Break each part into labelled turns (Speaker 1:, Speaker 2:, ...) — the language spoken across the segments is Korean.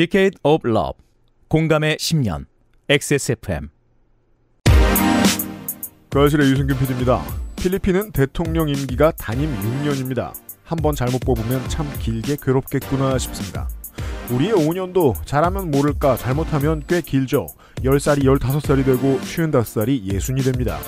Speaker 1: Decade of Love 공감의 10년 XSFM 거실의 유승균 PD입니다. 필리핀은 대통령 임기가 단임 6년입니다. 한번 잘못 뽑으면 참 길게 괴롭겠구나 싶습니다. 우리의 5년도 잘하면 모를까 잘못하면 꽤 길죠. 10살이 15살이 되고 55살이 60이 됩니다.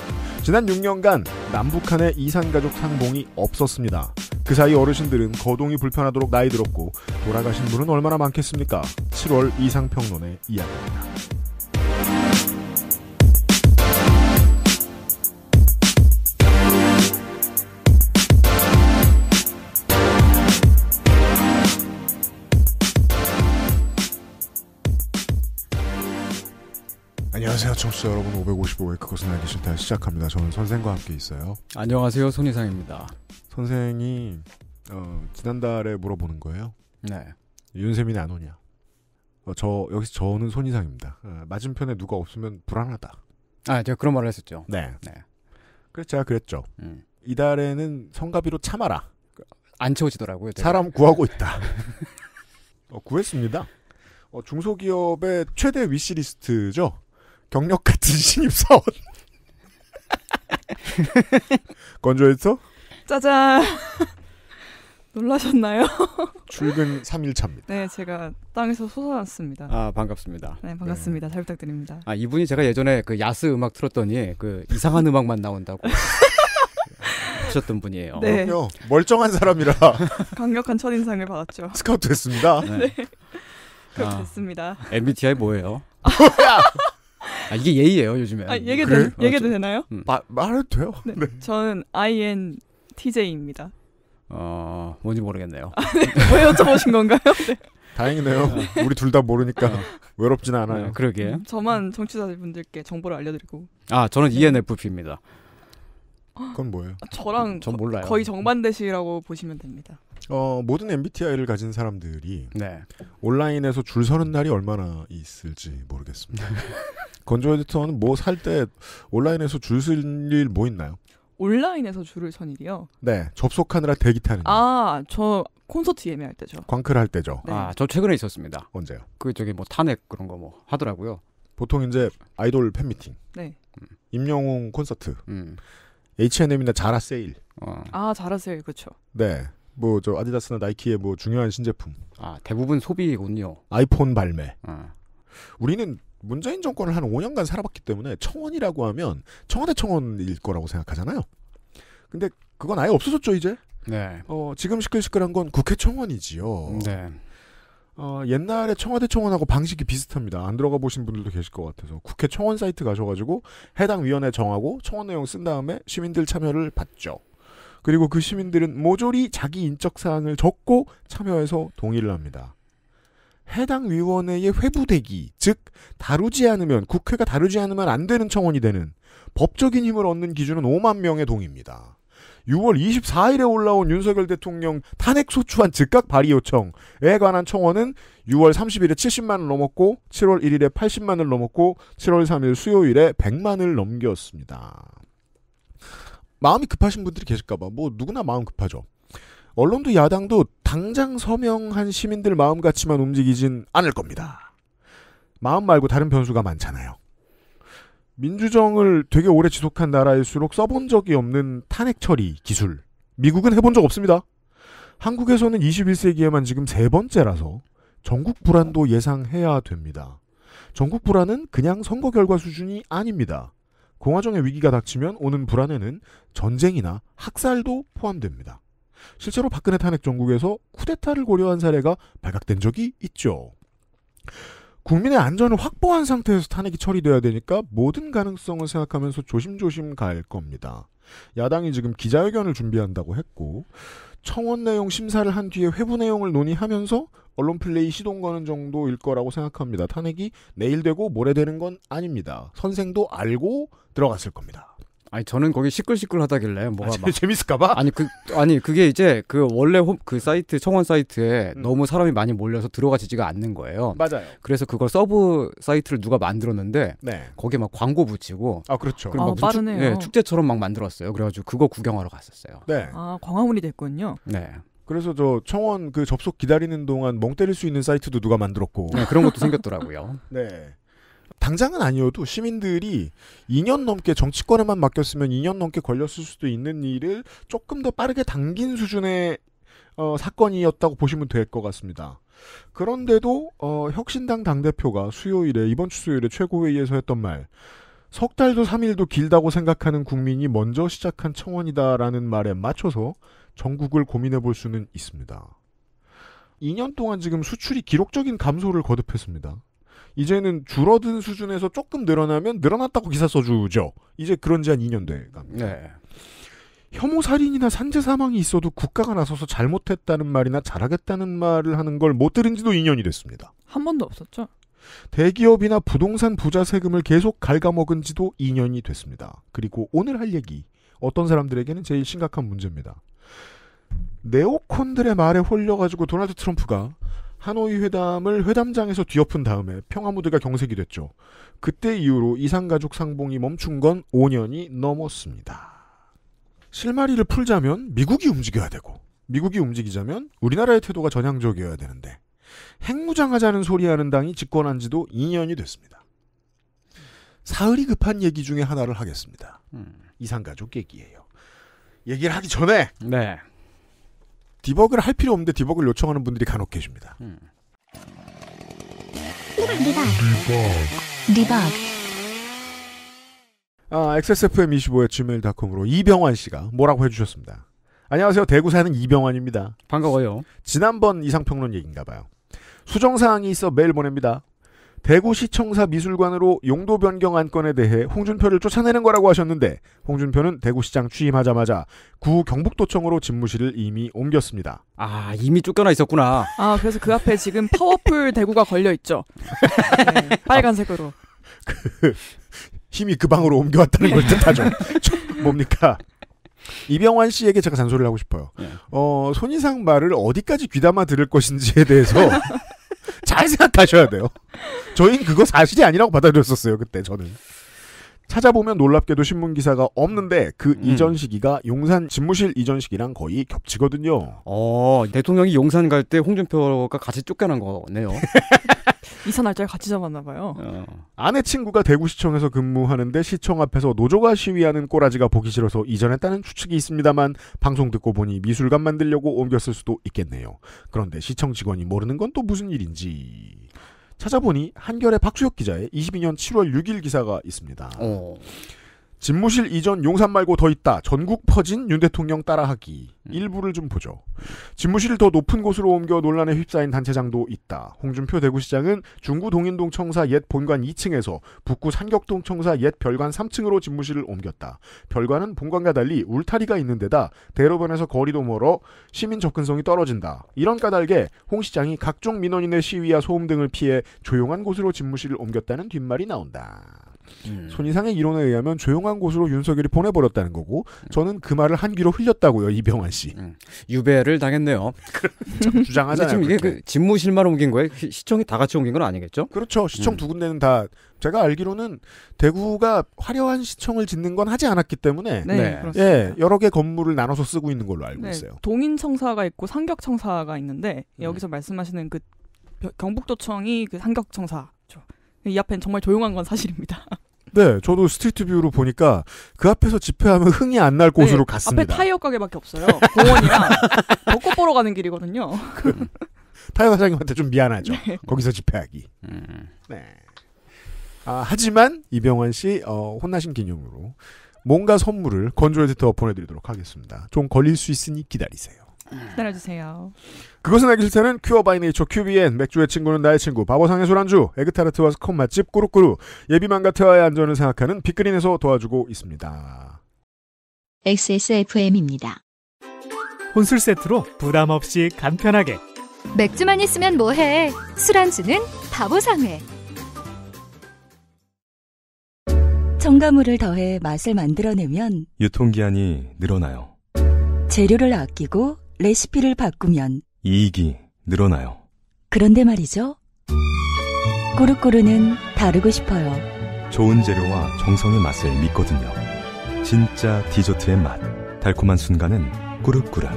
Speaker 1: 지난 6년간 남북한의 이산가족 상봉이 없었습니다. 그 사이 어르신들은 거동이 불편하도록 나이 들었고 돌아가신 분은 얼마나 많겠습니까? 7월 이상평론의 이야기입니다. 안녕하세요 청취자 여러분 555회 그것은 알기 싫다 시작합니다 저는 선생과 함께 있어요
Speaker 2: 안녕하세요 손희상입니다
Speaker 1: 선생이 어, 지난달에 물어보는 거예요. 네. 윤세민이 안 오냐? 어, 저 여기서 저는 손이상입니다. 어, 맞은편에 누가 없으면 불안하다. 아, 제가 그런 말을 했었죠. 네. 네. 그래서 제가 그랬죠. 음. 이달에는 성가비로 참아라. 안 채워지더라고요. 제가. 사람 구하고 있다. 어, 구했습니다. 어, 중소기업의 최대 위시리스트죠. 경력 같은 신입사원. 건조했어?
Speaker 3: 짜잔. 놀라셨나요?
Speaker 2: 출근 3일차입니다.
Speaker 3: 네, 제가 땅에서 솟아났습니다. 아, 반갑습니다. 네, 반갑습니다. 네. 잘 부탁드립니다.
Speaker 2: 아, 이분이 제가 예전에 그 야스 음악 틀었더니 그 이상한 음악만 나온다고 하셨던 분이에요. 네. 그 멀쩡한 사람이라
Speaker 3: 강력한 첫인상을 받았죠. 스카우트 됐습니다. 네. 네. 그렇게 아, 됐습니다.
Speaker 2: MBTI 뭐예요? 아, 아, 이게 예의예요, 요즘에. 아, 얘기도, 그래? 얘기도 아, 되나요? 음. 마, 말해도 돼요. 네. 네.
Speaker 3: 저는 IN TJ입니다.
Speaker 2: 어, 뭔지 모르겠네요. 아, 네.
Speaker 3: 왜 뭐 여쭤보신 건가요? 네.
Speaker 1: 다행이네요. 네. 우리 둘 다 모르니까 아. 외롭진 않아요. 네, 그러게. 음,
Speaker 3: 저만 정치자분들께 정보를 알려드리고.
Speaker 1: 아, 저는 네. ENFP입니다.
Speaker 3: 그건 뭐예요? 아, 저랑 음, 전 몰라요. 거의 정반대시라고 보시면 됩니다.
Speaker 1: 어, 모든 MBTI를 가진 사람들이 네. 온라인에서 줄 서는 날이 얼마나 있을지 모르겠습니다. 건조 에디터는 뭐 살 때 온라인에서 줄쓸일뭐 있나요?
Speaker 3: 온라인에서 줄을 선 일이요.
Speaker 1: 네, 접속하느라 대기 타는.
Speaker 3: 아, 저 콘서트 예매할 때죠.
Speaker 1: 광클 할 때죠. 네. 아, 저 최근에 있었습니다. 언제요? 그 저기 뭐 탄핵 그런 거 뭐 하더라고요. 보통 이제 아이돌 팬미팅. 네. 음. 임영웅 콘서트. 음. H&M이나 자라 세일. 어.
Speaker 3: 아, 자라 세일 그렇죠.
Speaker 1: 네. 뭐 저 아디다스나 나이키의 뭐 중요한 신제품. 아, 대부분 소비 온요. 아이폰 발매. 어. 우리는 문재인 정권을 한 5년간 살아봤기 때문에 청원이라고 하면 청와대 청원일 거라고 생각하잖아요. 근데 그건 아예 없어졌죠 이제. 네. 어, 지금 시끌시끌한 건 국회 청원이지요. 네. 어, 옛날에 청와대 청원하고 방식이 비슷합니다. 안 들어가 보신 분들도 계실 것 같아서 국회 청원 사이트 가셔가지고 해당 위원회 정하고 청원 내용 쓴 다음에 시민들 참여를 받죠. 그리고 그 시민들은 모조리 자기 인적 사항을 적고 참여해서 동의를 합니다. 해당 위원회의 회부되기, 즉 다루지 않으면 국회가 다루지 않으면 안 되는 청원이 되는 법적인 힘을 얻는 기준은 5만 명의 동입니다. 의 6월 24일에 올라온 윤석열 대통령 탄핵 소추안 즉각 발의 요청에 관한 청원은 6월 30일에 70만을 넘었고 7월 1일에 80만을 넘었고 7월 3일 수요일에 100만을 넘겼습니다. 마음이 급하신 분들이 계실까봐 뭐 누구나 마음 급하죠. 언론도 야당도 당장 서명한 시민들 마음 같지만 움직이진 않을 겁니다. 마음 말고 다른 변수가 많잖아요. 민주정을 되게 오래 지속한 나라일수록 써본 적이 없는 탄핵 처리 기술. 미국은 해본 적 없습니다. 한국에서는 21세기에만 지금 세 번째라서 전국 불안도 예상해야 됩니다. 전국 불안은 그냥 선거 결과 수준이 아닙니다. 공화정의 위기가 닥치면 오는 불안에는 전쟁이나 학살도 포함됩니다. 실제로 박근혜 탄핵 정국에서 쿠데타를 고려한 사례가 발각된 적이 있죠. 국민의 안전을 확보한 상태에서 탄핵이 처리돼야 되니까 모든 가능성을 생각하면서 조심조심 갈 겁니다. 야당이 지금 기자회견을 준비한다고 했고 청원 내용 심사를 한 뒤에 회부 내용을 논의하면서 언론 플레이 시동 거는 정도일 거라고 생각합니다. 탄핵이 내일 되고 모레 되는 건 아닙니다. 선생도
Speaker 2: 알고 들어갔을 겁니다. 아니 저는 거기 시끌시끌하다길래 뭐가 아, 막... 재밌을까봐 아니 그 아니 그게 이제 그 원래 홈, 그 사이트 청원 사이트에 음. 너무 사람이 많이 몰려서 들어가지지가 않는 거예요. 맞아요. 그래서 그걸 서브 사이트를 누가 만들었는데 네. 거기에 막 광고 붙이고 아 그렇죠. 그리고 아, 빠르네요. 축, 예, 네, 축제처럼 막 만들었어요. 그래가지고 그거 구경하러 갔었어요. 네.
Speaker 3: 아 광화문이 됐군요. 네.
Speaker 1: 그래서 저 청원 그 접속 기다리는 동안 멍 때릴 수 있는 사이트도 누가 만들었고 네, 그런 것도 생겼더라고요. 네. 당장은 아니어도 시민들이 2년 넘게 정치권에만 맡겼으면 2년 넘게 걸렸을 수도 있는 일을 조금 더 빠르게 당긴 수준의 어, 사건이었다고 보시면 될 것 같습니다. 그런데도 어, 혁신당 당대표가 수요일에 이번 주 수요일에 최고회의에서 했던 말 석 달도 3일도 길다고 생각하는 국민이 먼저 시작한 청원이다라는 말에 맞춰서 전국을 고민해 볼 수는 있습니다. 2년 동안 지금 수출이 기록적인 감소를 거듭했습니다. 이제는 줄어든 수준에서 조금 늘어나면 늘어났다고 기사 써주죠. 이제 그런 지한 2년 돼 갑니다. 네. 혐오 살인이나 산재 사망이 있어도 국가가 나서서 잘못했다는 말이나 잘하겠다는 말을 하는 걸 못 들은 지도 2년이 됐습니다.
Speaker 3: 한 번도 없었죠.
Speaker 1: 대기업이나 부동산 부자 세금을 계속 갉아먹은 지도 2년이 됐습니다. 그리고 오늘 할 얘기, 어떤 사람들에게는 제일 심각한 문제입니다. 네오콘들의 말에 홀려가지고 도널드 트럼프가 하노이 회담을 회담장에서 뒤엎은 다음에 평화무드가 경색이 됐죠. 그때 이후로 이상가족 상봉이 멈춘 건 5년이 넘었습니다. 실마리를 풀자면 미국이 움직여야 되고 미국이 움직이자면 우리나라의 태도가 전향적이어야 되는데 핵무장하자는 소리하는 당이 집권한 지도 2년이 됐습니다. 사흘이 급한 얘기 중에 하나를 하겠습니다. 음. 이상가족 얘기예요. 얘기를 하기 전에 네. 디버그를 할 필요 없는데 디버그를 요청하는 분들이 간혹 계십니다. 음. 디버그. 디버그. 아, XSFM25의 gmail.com으로 이병환 씨가 뭐라고 해주셨습니다. 안녕하세요. 대구 사는 이병환입니다. 반가워요. 지난번 이상평론 얘기인가 봐요. 수정사항이 있어 메일 보냅니다. 대구시청사 미술관으로 용도 변경 안건에 대해 홍준표를 쫓아내는 거라고 하셨는데 홍준표는 대구시장 취임하자마자 구 경북도청으로 집무실을 이미 옮겼습니다. 아 이미 쫓겨나 있었구나.
Speaker 3: 아 그래서 그 앞에 지금 파워풀 대구가 걸려 있죠. 네, 빨간색으로. 그 힘이
Speaker 1: 그 방으로 옮겨왔다는 걸 뜻하죠. 뭡니까? 이병환 씨에게 제가 잔소리를 하고 싶어요. 네. 어, 손이상 말을 어디까지 귀담아 들을 것인지에 대해서 잘 생각하셔야 돼요. 저희는 그거 아, 사실이 아니라고 받아들였었어요 그때 저는. 찾아보면 놀랍게도 신문 기사가 없는데 그 음. 이전 시기가 용산 집무실 이전 시기랑
Speaker 2: 거의 겹치거든요. 어 대통령이 용산 갈 때 홍준표가 같이 쫓겨난 거네요.
Speaker 3: 이사 날짜를 같이 잡았나 봐요. 어. 아내 친구가
Speaker 1: 대구시청에서
Speaker 2: 근무하는데
Speaker 1: 시청 앞에서 노조가 시위하는 꼬라지가 보기 싫어서 이전했다는 추측이 있습니다만 방송 듣고 보니 미술관 만들려고 옮겼을 수도 있겠네요. 그런데 시청 직원이 모르는 건 또 무슨 일인지. 찾아보니 한결의 박수혁 기자의 22년 7월 6일 기사가 있습니다. 어. 집무실 이전 용산 말고 더 있다. 전국 퍼진 윤 대통령 따라하기. 음. 일부를 좀 보죠. 집무실을 더 높은 곳으로 옮겨 논란에 휩싸인 단체장도 있다. 홍준표 대구시장은 중구 동인동 청사 옛 본관 2층에서 북구 산격동 청사 옛 별관 3층으로 집무실을 옮겼다. 별관은 본관과 달리 울타리가 있는 데다 대로변에서 거리도 멀어 시민 접근성이 떨어진다. 이런 까닭에 홍 시장이 각종 민원인의 시위와 소음 등을 피해 조용한 곳으로 집무실을 옮겼다는 뒷말이 나온다. 음. 손이상의 이론에 의하면 조용한 곳으로 윤석열이 보내버렸다는 거고 저는 그 말을 한 귀로 흘렸다고요 이병환
Speaker 2: 씨. 음. 유배를 당했네요. 주장하잖 지금 이게 그 집무실만 옮긴 거예요. 시청이 다 같이 옮긴 건 아니겠죠? 그렇죠. 시청 음. 두 군데는 다 제가 알기로는 대구가
Speaker 1: 화려한 시청을 짓는 건 하지 않았기 때문에 네, 네. 예 여러 개 건물을 나눠서 쓰고 있는 걸로 알고
Speaker 3: 네, 있어요. 동인청사가 있고 상격청사가 있는데 음. 여기서 말씀하시는 그 경북도청이 그 상격청사. 이 앞엔 정말 조용한 건 사실입니다.
Speaker 1: 네, 저도 스트리트 뷰로 보니까 그 앞에서 집회하면 흥이 안날 네, 곳으로 네, 갔습니다. 앞에 타이어 가게밖에
Speaker 3: 없어요. 공원이랑 벚꽃 보러 가는 길이거든요. 그
Speaker 1: 타이어 사장님한테 좀 미안하죠. 네. 거기서 집회하기. 음. 네.
Speaker 3: 아, 하지만
Speaker 1: 이병헌 씨 어, 혼나신 기념으로 뭔가 선물을 건조 에디터 보내드리도록 하겠습니다. 좀 걸릴 수 있으니 기다리세요.
Speaker 3: 기다려주세요.
Speaker 1: 그것은 알기 싫다는 큐어 바이 네이처 큐비엔 맥주의 친구는 나의 친구 바보상의 술안주 에그타르트와 스콘 맛집 꾸루꾸루 예비만같아와의 안전을 생각하는 빅그린에서 도와주고 있습니다.
Speaker 3: XSFM입니다.
Speaker 1: 혼술 세트로 부담 없이 간편하게
Speaker 3: 맥주만 있으면 뭐해 술안주는 바보상회 첨가물을 더해 맛을 만들어내면
Speaker 4: 유통기한이 늘어나요.
Speaker 3: 재료를 아끼고 레시피를 바꾸면
Speaker 4: 이익이 늘어나요.
Speaker 3: 그런데 말이죠. 꾸루꾸루는 다르고 싶어요.
Speaker 4: 좋은 재료와 정성의 맛을 믿거든요. 진짜 디저트의 맛. 달콤한 순간은 꾸룩꾸룩.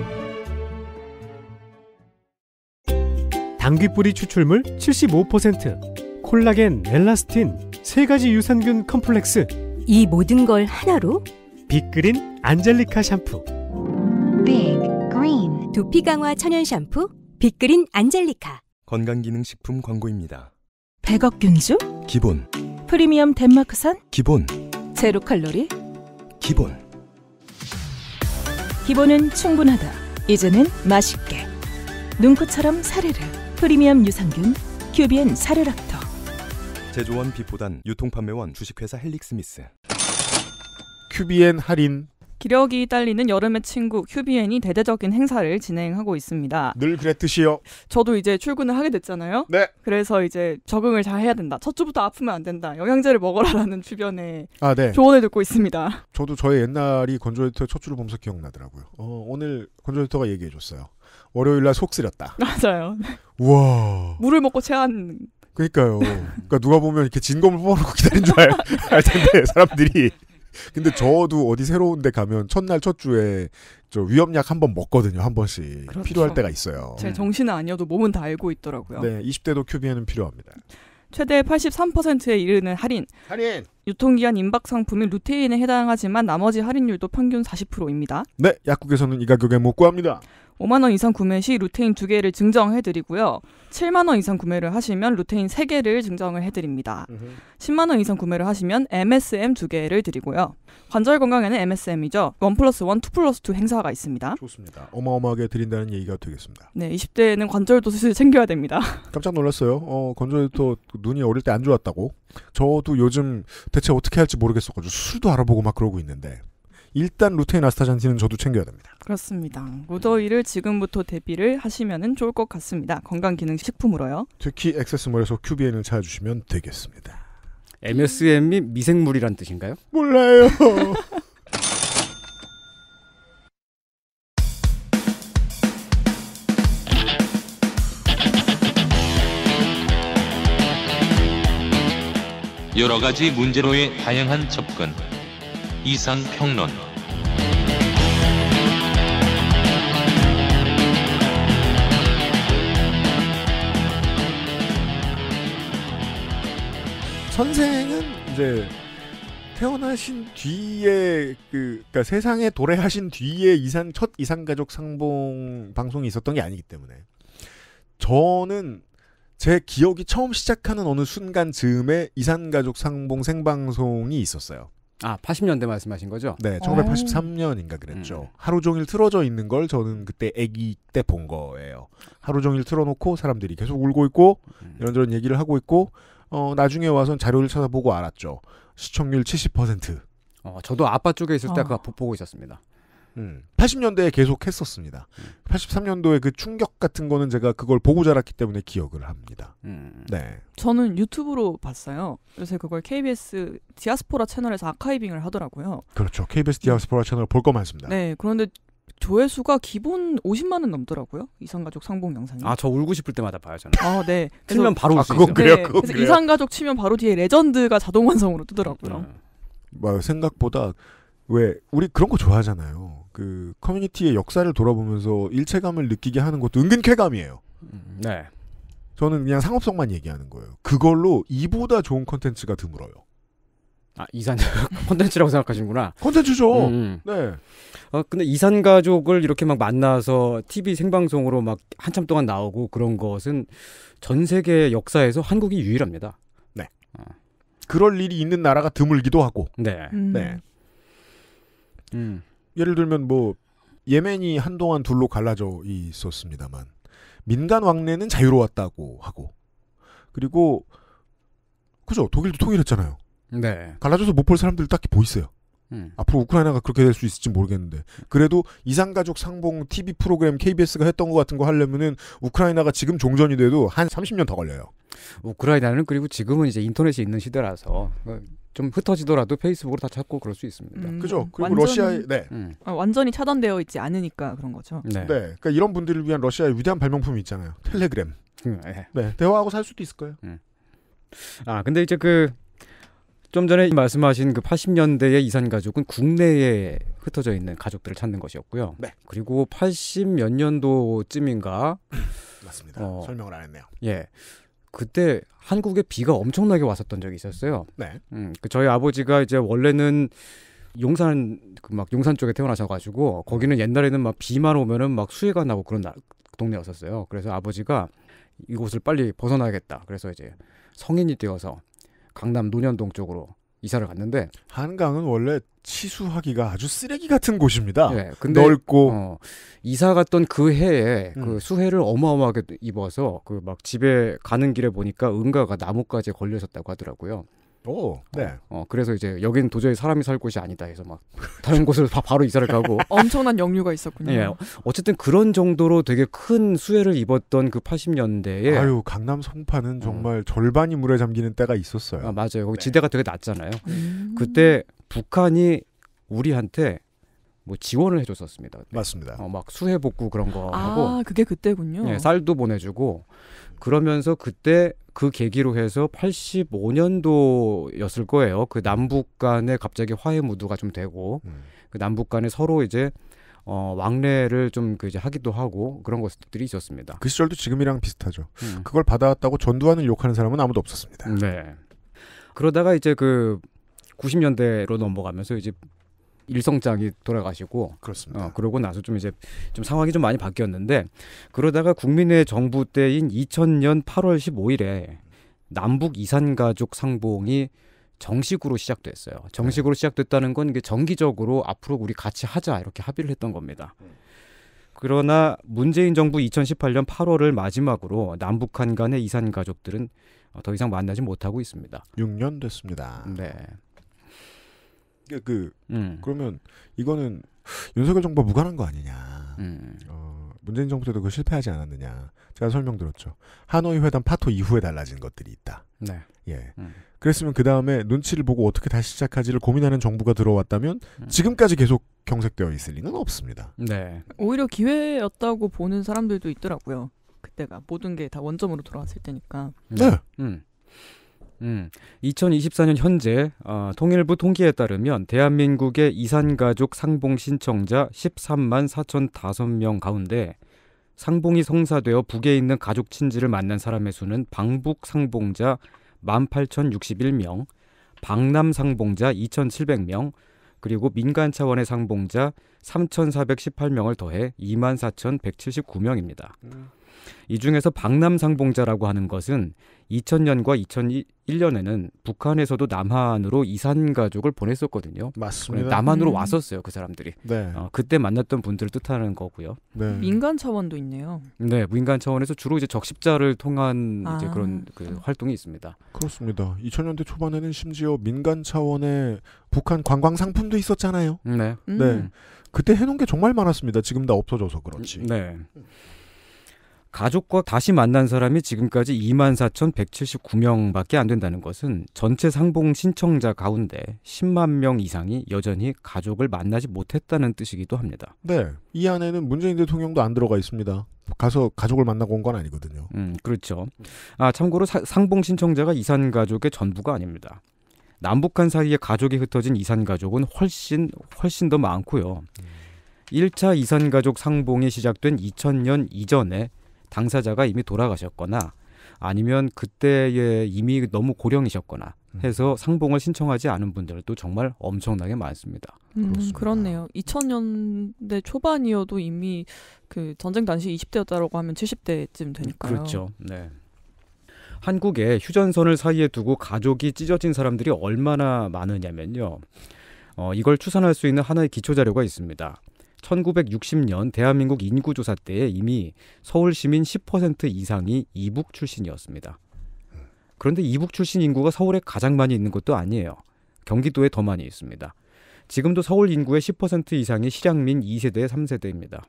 Speaker 2: 당귀뿌리 추출물 75%, 콜라겐, 엘라스틴, 세 가지 유산균 컴플렉스. 이 모든 걸 하나로? 빅그린 안젤리카 샴푸. 빅. 네.
Speaker 4: 두피 강화 천연 샴푸 빅그린 안젤리카 건강기능식품 광고입니다.
Speaker 3: 1 0 0억균주 기본 프리미엄 덴마크산 기본 제로 칼로리 기본 기본은 충분하다. 이제는 맛있게 눈코처럼 사르르 프리미엄 유산균 큐비엔 사르락터
Speaker 4: 제조원 비포단 유통판매원 주식회사 헬릭스미스
Speaker 1: 큐비엔 할인
Speaker 3: 기력이 딸리는 여름의 친구 큐비엔이 대대적인 행사를 진행하고 있습니다. 늘 그랬듯이요. 저도 이제 출근을 하게 됐잖아요. 네. 그래서 이제 적응을 잘 해야 된다. 첫 주부터 아프면 안 된다. 영양제를 먹어라라는 주변에 아, 네. 조언을
Speaker 1: 듣고 있습니다. 저도 저의 옛날이 건조 에터의첫 주를 보면서 기억나더라고요. 어, 오늘 건조 에터가 얘기해 줬어요. 월요일 날속 쓰렸다. 맞아요. 우와.
Speaker 3: 물을 먹고 체한
Speaker 1: 그러니까요. 그러니까 누가 보면 이렇게 진검을 뽑아놓고 기다린 줄 알 텐데 사람들이 근데 저도 어디 새로운 데 가면 첫날 첫 주에 저 위험약 한 번 먹거든요. 한 번씩. 그렇죠. 필요할 때가 있어요. 제 음.
Speaker 3: 정신은 아니어도 몸은 다 알고 있더라고요. 네.
Speaker 1: 20대도 큐비에는 필요합니다.
Speaker 3: 최대 83%에 이르는 할인. 할인. 유통기한 임박 상품인 루테인에 해당하지만 나머지 할인율도 평균 40%입니다.
Speaker 1: 네, 약국에서는 이 가격에 못
Speaker 3: 구합니다. 5만 원 이상 구매 시 루테인 2개를 증정해 드리고요. 7만 원 이상 구매를 하시면 루테인 3개를 증정을 해 드립니다. 10만 원 이상 구매를 하시면 MSM 2개를 드리고요. 관절 건강에는 MSM이죠. 1 플러스 1, 2 플러스 2 행사가 있습니다. 좋습니다.
Speaker 1: 어마어마하게 드린다는 얘기가 되겠습니다.
Speaker 3: 네, 20대에는 관절도 슬슬 챙겨야 됩니다. 깜짝 놀랐어요.
Speaker 1: 어, 관절도 눈이 어릴 때 안 좋았다고. 저도 요즘 대체 어떻게 할지 모르겠었거든요. 술도 알아보고 막 그러고 있는데. 일단 루테인 아스타잔티는 저도 챙겨야 됩니다.
Speaker 3: 그렇습니다. 무더위를 지금부터 대비를 하시면 좋을 것 같습니다. 건강기능식품으로요.
Speaker 1: 특히 액세스몰에서 큐비엔을 찾아주시면 되겠습니다. MSM 및 미생물이란 뜻인가요? 몰라요.
Speaker 4: 여러 가지 문제로의 다양한 접근. 이상평론
Speaker 1: 선생은 이제 태어나신 뒤에 그 그러니까 세상에 도래하신 뒤에 이상 첫 이상 가족 상봉 방송이 있었던 게 아니기 때문에 저는 제 기억이 처음 시작하는 어느 순간 즈음에 이산가족 상봉 생방송이 있었어요.
Speaker 2: 아, 80년대 말씀하신 거죠? 네, 1983년인가
Speaker 1: 그랬죠. 음. 하루 종일 틀어져 있는 걸 저는 그때 아기 때 본 거예요. 하루 종일 틀어놓고 사람들이 계속 울고 있고 음. 이런저런 얘기를 하고 있고 어, 나중에 와선 자료를 찾아보고 알았죠. 시청률 70%. 어, 저도 아빠 쪽에 있을 때 어. 아. 그거 보고 있었습니다. 음. 80년대에 계속 했었습니다. 음. 83년도에 그 충격 같은 거는 제가 그걸 보고 자랐기 때문에 기억을 합니다. 음. 네.
Speaker 3: 저는 유튜브로 봤어요. 요새 그걸 KBS 디아스포라 채널에서 아카이빙을 하더라고요.
Speaker 1: 그렇죠. KBS 디아스포라 음. 채널 볼 거 많습니다.
Speaker 3: 네. 그런데 조회수가 기본 50만 원 넘더라고요. 이상가족 상봉 영상이. 아,
Speaker 2: 저 울고 싶을 때마다 봐요, 저는. 아, 네. 틀면 바로 울수 아, 있어 그래요, 네, 그래서 그래요.
Speaker 3: 이상가족 치면 바로 뒤에 레전드가 자동 완성으로 뜨더라고요. 음.
Speaker 1: 뭐 생각보다 왜 우리 그런 거 좋아하잖아요. 그 커뮤니티의 역사를 돌아보면서 일체감을 느끼게 하는 것도 은근 쾌감이에요. 음, 네. 저는 그냥 상업성만 얘기하는 거예요. 그걸로 이보다 좋은 컨텐츠가 드물어요. 아 이산가족
Speaker 2: 콘텐츠라고 생각하시는구나. 컨텐츠죠 음, 음. 네. 어 근데 이산가족을 이렇게 막 만나서 TV 생방송으로 막 한참 동안 나오고 그런 것은 전 세계 역사에서 한국이 유일합니다. 네. 어. 그럴 일이 있는 나라가 드물기도 하고.
Speaker 1: 네. 음. 네. 음. 예를 들면 뭐 예멘이 한동안 둘로 갈라져 있었습니다만 민간 왕래는 자유로웠다고 하고 그리고 그죠 독일도 통일했잖아요. 네. 갈라져서 못 볼 사람들 딱히 보이세요. 음. 앞으로 우크라이나가 그렇게 될 수 있을지 모르겠는데 그래도 이상가족 상봉 TV 프로그램 KBS가 했던 것 같은 거 하려면은 우크라이나가 지금 종전이 돼도 한 30년 더 걸려요.
Speaker 2: 우크라이나는 그리고 지금은 이제 인터넷이 있는 시대라서 좀 흩어지더라도 페이스북으로 다 찾고 그럴 수 있습니다.
Speaker 1: 음, 그죠.
Speaker 3: 그리고 완전히, 러시아의 네. 음. 아, 완전히 차단되어 있지 않으니까 그런 거죠. 네. 네. 그러니까
Speaker 1: 이런 분들을 위한 러시아의 위대한 발명품이 있잖아요.
Speaker 2: 텔레그램. 음, 네. 네.
Speaker 3: 대화하고 살
Speaker 1: 수도 있을 거예요. 음.
Speaker 2: 아, 근데 이제 그 좀 전에 말씀하신 그 80년대의 이산 가족은 국내에 흩어져 있는 가족들을 찾는 것이었고요. 네. 그리고 80몇 년도쯤인가 음, 맞습니다. 어, 설명을 안 했네요. 예. 그때 한국에 비가 엄청나게 왔었던 적이 있었어요. 네. 음, 그 저희 아버지가 이제 원래는 용산 그 막 용산 쪽에 태어나셔가지고 거기는 옛날에는 막 비만 오면은 막 수해가 나고 그런 나, 동네였었어요. 그래서 아버지가 이곳을 빨리 벗어나야겠다. 그래서 이제 성인이 되어서 강남 논현동 쪽으로 이사를 갔는데 한강은 원래 치수하기가 아주 쓰레기 같은 곳입니다. 네, 근데 넓고 어, 이사 갔던 그 해에 음. 그 수해를 어마어마하게 입어서 그 막 집에 가는 길에 보니까 응가가 나뭇가지에 걸려 있었다고 하더라고요. 오, 네. 어, 그래서 이제 여기는 도저히 사람이 살 곳이 아니다 해서 막 다른 곳으로 바로 이사를 가고
Speaker 3: 엄청난 역류가 있었군요. 예.
Speaker 2: 어쨌든 그런 정도로 되게 큰 수혜를 입었던 그 80년대에 아유, 강남 송파는 정말 어. 절반이 물에 잠기는 때가 있었어요. 아, 맞아요. 거기 네. 지대가 되게 낮잖아요. 음. 그때 북한이 우리한테 뭐 지원을 해줬었습니다. 그때. 맞습니다. 어, 막 수해 복구 그런 거 아, 하고.
Speaker 3: 그게 그때군요. 네,
Speaker 2: 쌀도 보내주고 그러면서 그때 그 계기로 해서 85년도였을 거예요. 그 남북 간에 갑자기 화해 무드가 좀 되고 음. 그 남북 간에 서로 이제 어, 왕래를 좀 그 이제 하기도 하고 그런 것들이 있었습니다. 그 시절도 지금이랑 비슷하죠. 음. 그걸 받아왔다고 전두환을 욕하는 사람은 아무도 없었습니다. 네. 그러다가 이제 그 90년대로 넘어가면서 이제 일성장이 돌아가시고 그렇습니다. 어, 그러고 나서 좀 이제 좀 상황이 좀 많이 바뀌었는데 그러다가 국민의 정부 때인 2000년 8월 15일에 남북 이산가족 상봉이 정식으로 시작됐어요. 정식으로 네. 시작됐다는 건 이게 정기적으로 앞으로 우리 같이 하자 이렇게 합의를 했던 겁니다. 음. 그러나 문재인 정부 2018년 8월을 마지막으로 남북한 간의 이산 가족들은 더 이상 만나지 못하고 있습니다. 6년 됐습니다. 네. 그, 그 음. 그러면 이거는 윤석열 정부와 무관한 거 아니냐. 음.
Speaker 1: 어, 문재인 정부 때도 그 실패하지 않았느냐. 제가 설명드렸죠. 하노이 회담 파토 이후에 달라진 것들이 있다. 네. 예. 음. 그랬으면 그 다음에 눈치를 보고 어떻게 다시 시작하지를 고민하는 정부가 들어왔다면 음. 지금까지 계속 경색되어 있을 리는 없습니다. 네.
Speaker 3: 오히려 기회였다고 보는 사람들도 있더라고요. 그때가 모든 게 다 원점으로 돌아왔을 때니까.
Speaker 2: 네. 음. 음, 2024년 현재 어, 통일부 통계에 따르면 대한민국의 이산가족 상봉 신청자 13만 4천0 5명 가운데 상봉이 성사되어 북에 있는 가족 친지를 만난 사람의 수는 방북 상봉자 18,061명, 방남 상봉자 2,700명, 그리고 민간 차원의 상봉자 3,418명을 더해 24,179명입니다. 음. 이 중에서 박남상봉자라고 하는 것은 2000년과 2001년에는 북한에서도 남한으로 이산 가족을 보냈었거든요. 맞습니다. 그러니까 남한으로 음. 왔었어요, 그 사람들이. 네. 어, 그때 만났던 분들을 뜻하는 거고요. 네.
Speaker 3: 민간 차원도 있네요.
Speaker 2: 네, 민간 차원에서 주로 이제 적십자를 통한 아. 이제 그런 그 활동이 있습니다.
Speaker 1: 그렇습니다. 2000년대 초반에는 심지어 민간 차원의 북한 관광 상품도 있었잖아요.
Speaker 2: 네. 네. 음. 네. 그때 해놓은 게 정말 많았습니다. 지금 다 없어져서 그렇지. 네. 가족과 다시 만난 사람이 지금까지 24,179명밖에 안 된다는 것은 전체 상봉 신청자 가운데 10만 명 이상이 여전히 가족을 만나지 못했다는 뜻이기도 합니다.
Speaker 1: 네. 이 안에는 문재인 대통령도 안 들어가 있습니다. 가서 가족을 만나고 온 건 아니거든요.
Speaker 2: 음, 그렇죠. 아, 참고로 사, 상봉 신청자가 이산 가족의 전부가 아닙니다. 남북한 사이에 가족이 흩어진 이산 가족은 훨씬 훨씬 더 많고요. 1차 음. 이산 가족 상봉이 시작된 2000년 이전에 당사자가 이미 돌아가셨거나 아니면 그때에 이미 너무 고령이셨거나 음. 해서 상봉을 신청하지 않은 분들도 정말 엄청나게 많습니다.
Speaker 3: 음, 그렇네요 2000년대 초반이어도 이미 그 전쟁 당시 20대였다라고 하면 70대쯤 되니까요. 그렇죠.
Speaker 2: 네. 한국에 휴전선을 사이에 두고 가족이 찢어진 사람들이 얼마나 많으냐면요. 어, 이걸 추산할 수 있는 하나의 기초 자료가 있습니다. 1960년 대한민국 인구조사 때에 이미 서울 시민 10% 이상이 이북 출신이었습니다. 그런데 이북 출신 인구가 서울에 가장 많이 있는 것도 아니에요. 경기도에 더 많이 있습니다. 지금도 서울 인구의 10% 이상이 실향민 2세대, 3세대입니다.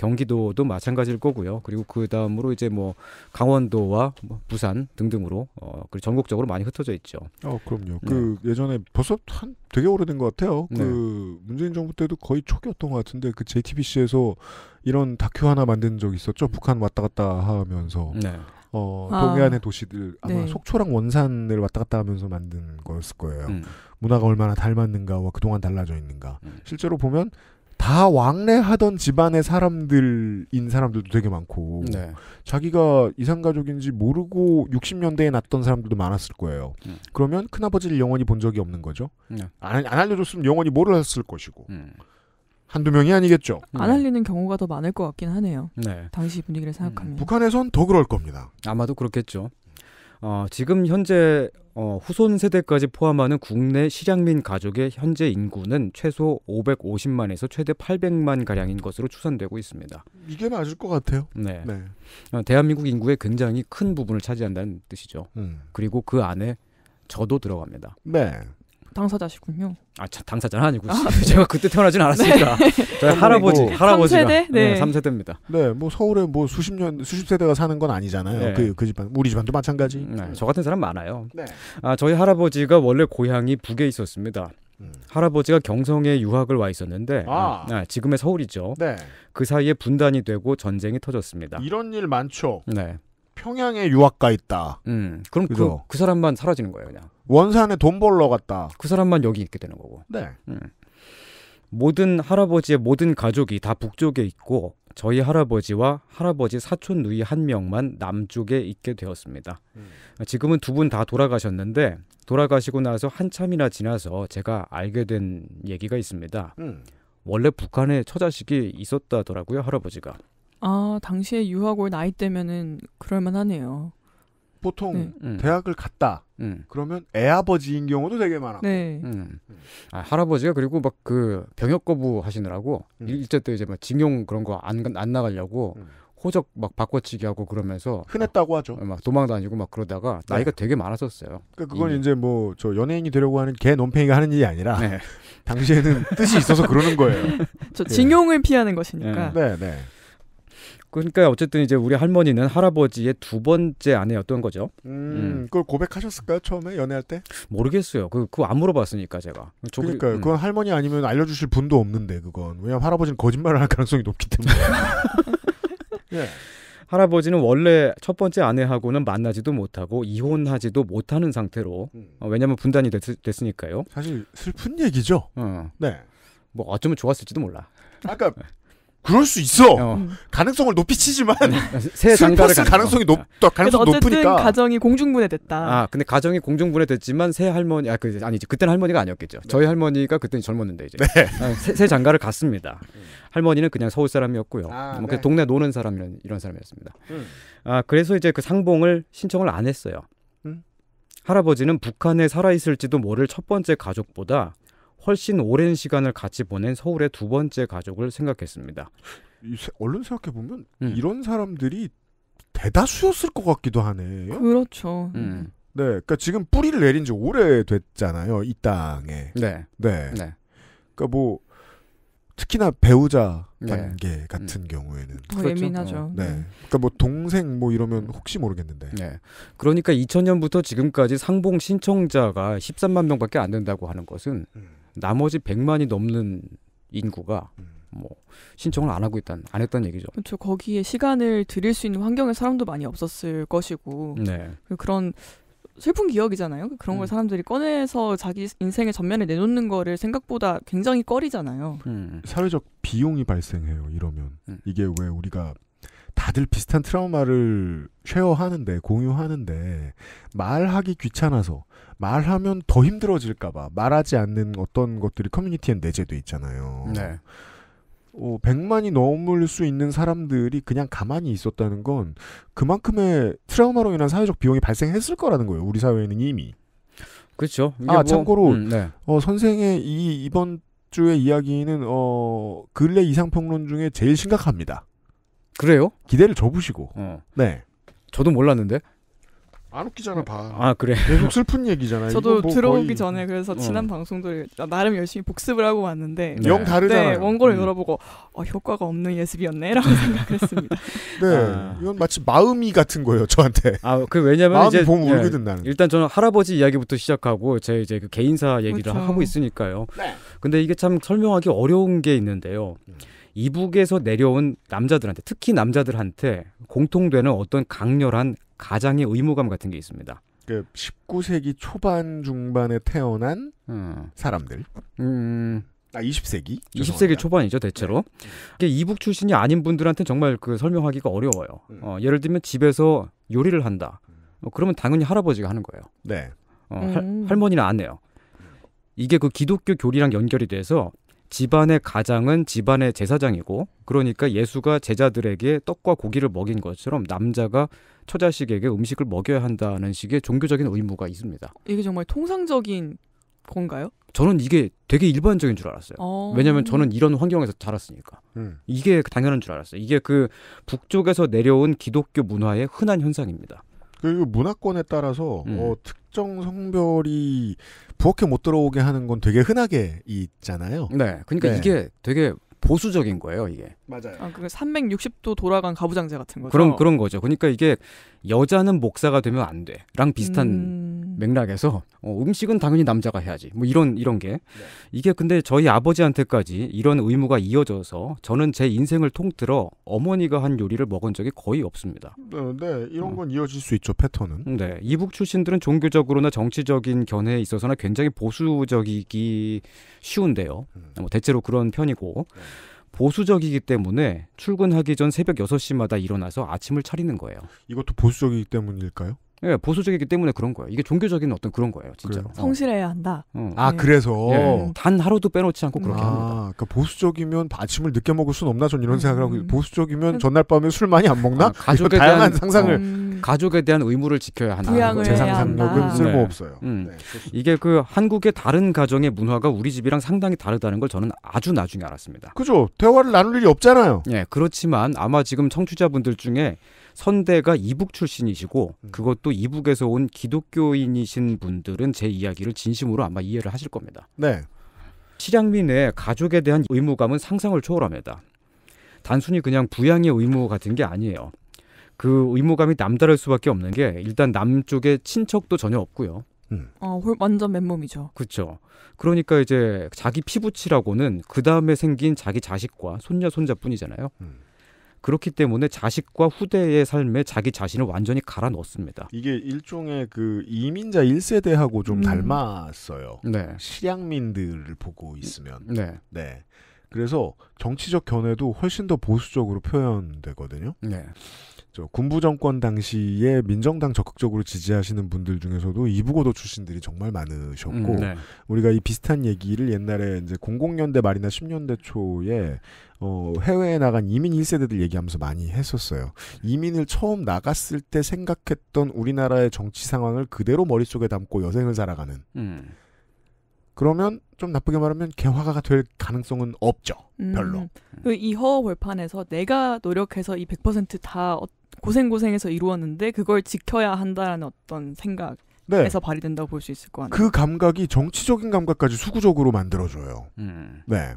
Speaker 2: 경기도도 마찬가지일 거고요. 그리고 그 다음으로 이제 뭐 강원도와 부산 등등으로 어 그리고 전국적으로 많이 흩어져 있죠.
Speaker 1: 어 그럼요. 네.
Speaker 2: 그 예전에 벌써 한 되게 오래된
Speaker 1: 것 같아요. 네. 그 문재인 정부 때도 거의 초기였던 것 같은데 그 JTBC에서 이런 다큐 하나 만든 적 있었죠. 북한 왔다 갔다 하면서. 네. 어, 아. 동해안의 도시들 아마 네. 속초랑 원산을 왔다 갔다 하면서 만든 거였을 거예요. 음. 문화가 얼마나 닮았는가와 그동안 달라져 있는가. 음. 실제로 보면 다 왕래하던 집안의 사람들인 사람들도 되게 많고 네. 자기가 이산가족인지 모르고 60년대에 났던 사람들도 많았을 거예요. 음. 그러면 큰아버지를 영원히 본 적이 없는 거죠. 네. 안, 안 알려줬으면 영원히 몰랐을 것이고 음. 한두 명이 아니겠죠. 음. 안
Speaker 3: 알리는 경우가 더 많을 것 같긴 하네요. 네. 당시 분위기를 생각하면. 음. 북한에선
Speaker 2: 더 그럴 겁니다. 아마도 그렇겠죠. 어, 지금 현재 어, 후손 세대까지 포함하는 국내 실향민 가족의 현재 인구는 최소 550만에서 최대 800만 가량인 것으로 추산되고 있습니다.
Speaker 3: 이게 맞을 것 같아요.
Speaker 2: 네. 네. 어, 대한민국 인구의 굉장히 큰 부분을 차지한다는 뜻이죠. 음. 그리고 그 안에 저도 들어갑니다. 네.
Speaker 3: 당사자시군요. 아, 당사자는 아니고 아, 네. 제가 그때 태어나진 네. 않았으니까 네.
Speaker 2: 저희 할아버지, 할아버지가 3세대? 네. 네, 3세대입니다.
Speaker 1: 네, 뭐 서울에 뭐 수십 년 수십 세대가 사는 건 아니잖아요. 그그 네. 그 집안 우리 집안도 마찬가지. 음,
Speaker 2: 네, 저 같은 사람 많아요. 네. 아, 저희 할아버지가 원래 고향이 북에 있었습니다. 음. 할아버지가 경성에 유학을 와 있었는데 아. 아, 지금의 서울이죠. 네. 그 사이에 분단이 되고 전쟁이 터졌습니다. 이런 일 많죠. 네. 평양에 유학 가 있다. 음, 그럼 그그 그 사람만 사라지는 거예요, 그냥. 원산에 돈 벌러 갔다. 그 사람만 여기 있게 되는 거고. 네. 음. 모든 할아버지의 모든 가족이 다 북쪽에 있고 저희 할아버지와 할아버지 사촌 누이 한 명만 남쪽에 있게 되었습니다. 음. 지금은 두 분 다 돌아가셨는데 돌아가시고 나서 한참이나 지나서 제가 알게 된 얘기가 있습니다. 음. 원래 북한에 처자식이 있었다더라고요 할아버지가.
Speaker 3: 아, 당시에 유학 올 나이 때면은 그럴만하네요. 보통 네.
Speaker 2: 음. 대학을 갔다 음. 그러면 애아버지인 경우도 되게 많아. 네. 음. 아, 할아버지가 그리고 막 그 병역 거부 하시느라고 음. 일제 때 이제 막 징용 그런 거 안안 안 나가려고 음. 호적 막 바꿔치기 하고 그러면서 흔했다고 하죠. 어, 막 도망다니고 막 그러다가 네. 나이가 되게 많았었어요.
Speaker 1: 그러니까 그건 음. 이, 제뭐 저 연예인이 되려고 하는 개 논팽이가 하는 일이 아니라 네.
Speaker 2: 당시에는 뜻이 있어서 그러는 거예요. 저 예. 징용을 피하는 것이니까. 네, 네. 그러니까 어쨌든 이제 우리 할머니는 할아버지의 두 번째 아내였던 거죠. 음, 음. 그걸 고백하셨을까요 처음에 연애할 때? 모르겠어요. 그 그거 안 물어봤으니까 제가. 저기, 그러니까요. 음. 그건
Speaker 1: 할머니 아니면 알려주실 분도 없는데 그건 왜냐면 할아버지는 거짓말을 할 가능성이 높기 때문에.
Speaker 2: 예. 할아버지는 원래 첫 번째 아내하고는 만나지도 못하고 이혼하지도 못하는 상태로 음. 어, 왜냐면 분단이 됐, 으니까요 사실 슬픈 얘기죠. 어. 네. 뭐 어쩌면 좋았을지도 몰라. 아까 네. 그럴 수 있어. 어. 음. 가능성을 높이 치지만 네. 새장가가능성이높 가능성 높으니까.
Speaker 3: 가정이 공중분해됐다. 아
Speaker 2: 근데 가정이 공중분해됐지만 새 할머니 아그 아니지 그때는 할머니가 아니었겠죠. 네. 저희 할머니가 그때는 젊었는데 이제 네. 아, 새, 새, 장가를 갔습니다. 음. 할머니는 그냥 서울 사람이었고요. 아, 뭐 네. 동네 노는 사람 이런, 이런 사람이었습니다. 음. 아 그래서 이제 그 상봉을 신청을 안 했어요. 음? 할아버지는 북한에 살아 있을지도 모를 첫 번째 가족보다 훨씬 오랜 시간을 같이 보낸 서울의 두 번째 가족을 생각했습니다. 얼른 생각해 보면 음. 이런 사람들이 대다수였을 것 같기도 하네요.
Speaker 3: 그렇죠. 음.
Speaker 1: 네, 그러니까 지금 뿌리를 내린 지 오래됐잖아요, 이 땅에. 네, 네. 네. 그러니까 뭐 특히나 배우자 네. 관계 네. 같은 음. 경우에는 더 그렇죠? 예민하죠. 어. 네. 네. 그러니까 뭐 동생 뭐 이러면 혹시 모르겠는데.
Speaker 2: 네. 그러니까 2000년부터 지금까지 상봉 신청자가 13만 명밖에 안 된다고 하는 것은 음. 나머지 100만이 넘는 인구가 뭐 신청을 안 하고 있다는안 했다는 얘기죠.
Speaker 3: 그렇죠. 거기에 시간을 들일 수 있는 환경에 사람도 많이 없었을 것이고 네. 그 그런 슬픈 기억이잖아요. 그 그런 음. 걸 사람들이 꺼내서 자기 인생의 전면에 내놓는 거를 생각보다 굉장히 꺼리잖아요.
Speaker 1: 음. 사회적 비용이 발생해요. 이러면 음. 이게 왜 우리가 다들 비슷한 트라우마를 쉐어하는데 공유하는데 말하기 귀찮아서 말하면 더 힘들어질까봐 말하지 않는 어떤 것들이 커뮤니티에 내재돼 있잖아요. 네. 어, 100만이 넘을 수 있는 사람들이 그냥 가만히 있었다는 건 그만큼의 트라우마로 인한 사회적 비용이 발생했을 거라는 거예요. 우리 사회는 이미.
Speaker 2: 그렇죠. 아 뭐, 참고로 음, 네.
Speaker 1: 어, 선생의 이 이번 주의 이야기는 어 근래 이상평론 중에 제일 심각합니다. 그래요? 기대를 접으시고. 어. 네. 저도 몰랐는데.
Speaker 3: 안 웃기잖아 봐.
Speaker 2: 아 그래. 계속 슬픈 얘기잖아. 저도 뭐 들어오기 거의... 전에 그래서 어. 지난 어.
Speaker 3: 방송도 나름 열심히 복습을 하고 왔는데 네. 영 다르잖아요. 네, 원고를 음. 열어보고 어, 효과가 없는 예습이었네라고 생각했습니다. 네, 아. 이건
Speaker 1: 마치 마음이 같은 거예요 저한테. 아그 왜냐면 마음이 이제 보면 울거든 네, 는
Speaker 2: 일단 저는 할아버지 이야기부터 시작하고 제 이제 그 개인사 얘기를 그렇죠. 하고 있으니까요. 네. 근데 이게 참 설명하기 어려운 게 있는데요. 음. 이북에서 내려온 남자들한테 특히 남자들한테 공통되는 어떤 강렬한 가장의 의무감 같은 게 있습니다. 그
Speaker 1: 19세기 초반 중반에 태어난 음. 사람들.
Speaker 2: 음. 아, 20세기? 20세기 죄송합니다. 초반이죠, 대체로. 네. 이게 이북 출신이 아닌 분들한테 정말 그 설명하기가 어려워요. 음. 어, 예를 들면 집에서 요리를 한다. 음. 어, 그러면 당연히 할아버지가 하는 거예요. 네. 어, 할, 음. 할머니는 안 해요. 이게 그 기독교 교리랑 연결이 돼서 집안의 가장은 집안의 제사장이고 그러니까 예수가 제자들에게 떡과 고기를 먹인 것처럼 남자가 처자식에게 음식을 먹여야 한다는 식의 종교적인 의무가 있습니다.
Speaker 3: 이게 정말 통상적인 건가요?
Speaker 2: 저는 이게 되게 일반적인 줄 알았어요. 어... 왜냐면 하 저는 이런 환경에서 자랐으니까. 음. 이게 당연한 줄 알았어요. 이게 그 북쪽에서 내려온 기독교 문화의 흔한 현상입니다. 그 문화권에 따라서 음. 어, 특정
Speaker 1: 성별이 부엌에 못 들어오게 하는 건 되게 흔하게
Speaker 2: 있잖아요. 네, 그러니까 네. 이게 되게 보수적인 거예요, 이게.
Speaker 3: 맞아요. 아, 그 360도 돌아간 가부장제 같은 거죠. 그런 그런
Speaker 2: 거죠. 그러니까 이게 여자는 목사가 되면 안 돼 랑 비슷한 음... 맥락에서 어, 음식은 당연히 남자가 해야지. 뭐 이런 이런 게 네. 이게 근데 저희 아버지한테까지 이런 의무가 이어져서 저는 제 인생을 통틀어 어머니가 한 요리를 먹은 적이 거의 없습니다. 네,
Speaker 1: 네 이런 어. 건 어. 이어질 수 있죠 패턴은.
Speaker 2: 네, 이북 출신들은 종교적으로나 정치적인 견해에 있어서나 굉장히 보수적이기 쉬운데요. 음. 뭐 대체로 그런 편이고. 네. 보수적이기 때문에 출근하기 전 새벽 6시마다 일어나서 아침을 차리는 거예요. 이것도 보수적이기 때문일까요? 예, 보수적이기 때문에 그런 거예요. 이게 종교적인 어떤 그런 거예요, 진짜로. 그래 어. 성실해야
Speaker 3: 한다. 어. 아, 네.
Speaker 2: 그래서 예, 단
Speaker 1: 하루도 빼놓지 않고 그렇게 아, 합니다. 그러니까 보수적이면 아침을 늦게 먹을 순 없나 전 이런 생각을 하고 음. 보수적이면 그 전날 밤에 술 많이 안 먹나? 아, 가족에 대한 다한 상상을
Speaker 2: 음. 음. 가족에 대한 의무를 지켜야 한다. 재산상속은 네. 쓸모없어요. 음. 네, 이게 그 한국의 다른 가정의 문화가 우리 집이랑 상당히 다르다는 걸 저는 아주 나중에 알았습니다. 그죠. 대화를 나눌 일이 없잖아요. 예, 그렇지만 아마 지금 청취자분들 중에 선대가 이북 출신이시고 음. 그것도 이북에서 온 기독교인이신 분들은 제 이야기를 진심으로 아마 이해를 하실 겁니다. 네. 실향민의 가족에 대한 의무감은 상상을 초월합니다. 단순히 그냥 부양의 의무 같은 게 아니에요. 그 의무감이 남다를 수밖에 없는 게 일단 남쪽에 친척도 전혀 없고요.
Speaker 3: 음. 어, 완전 맨몸이죠.
Speaker 2: 그렇죠. 그러니까 이제 자기 피붙이라고는그 다음에 생긴 자기 자식과 손녀 손자뿐이잖아요. 음. 그렇기 때문에 자식과 후대의 삶에 자기 자신을 완전히 갈아 넣습니다.
Speaker 1: 이게 일종의 그 이민자 1세대하고 좀 음. 닮았어요. 네. 실향민들을 보고 있으면. 네. 네. 그래서 정치적 견해도 훨씬 더 보수적으로 표현되거든요. 네. 저 군부 정권 당시에 민정당 적극적으로 지지하시는 분들 중에서도 이북고도 출신들이 정말 많으셨고 음, 네. 우리가 이 비슷한 얘기를 옛날에 이제 00년대 말이나 10년대 초에 어, 해외에 나간 이민 1세대들 얘기하면서 많이 했었어요. 이민을 처음 나갔을 때 생각했던 우리나라의 정치 상황을 그대로 머릿속에 담고 여생을 살아가는 음. 그러면 좀 나쁘게 말하면 개화가 가될 가능성은 없죠. 음. 별로. 음.
Speaker 3: 그 이허 벌판에서 내가 노력해서 이 100%다 어떤 고생고생해서 이루었는데 그걸 지켜야 한다는 어떤 네. 생각. 에서 발휘된다고 볼 수 있을 것 같아요. 그
Speaker 2: 감각이 정치적인 감각까지 수구적으로 만들어줘요. 음. 네.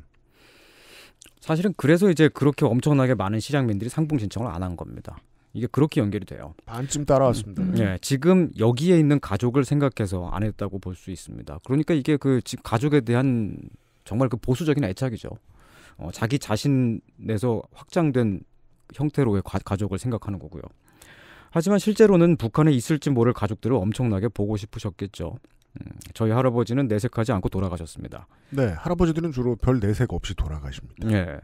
Speaker 2: 사실은 그래서 이제 그렇게 엄청나게 많은 시장민들이 상봉 신청을 안 한 겁니다. 이게 그렇게 연결이 돼요. 반쯤 따라왔습니다. 음, 음, 네, 지금 여기에 있는 가족을 생각해서 안 했다고 볼 수 있습니다. 그러니까 이게 그 가족에 대한 정말 그 보수적인 애착이죠. 어, 자기 자신에서 확장된 형태로의 가, 족을 생각하는 거고요. 하지만 실제로는 북한에 있을지 모를 가족들을 엄청나게 보고 싶으셨겠죠. 음, 저희 할아버지는 내색하지 않고 돌아가셨습니다.
Speaker 1: 네, 할아버지들은 주로 별 내색 없이 돌아가십니다.
Speaker 2: 네,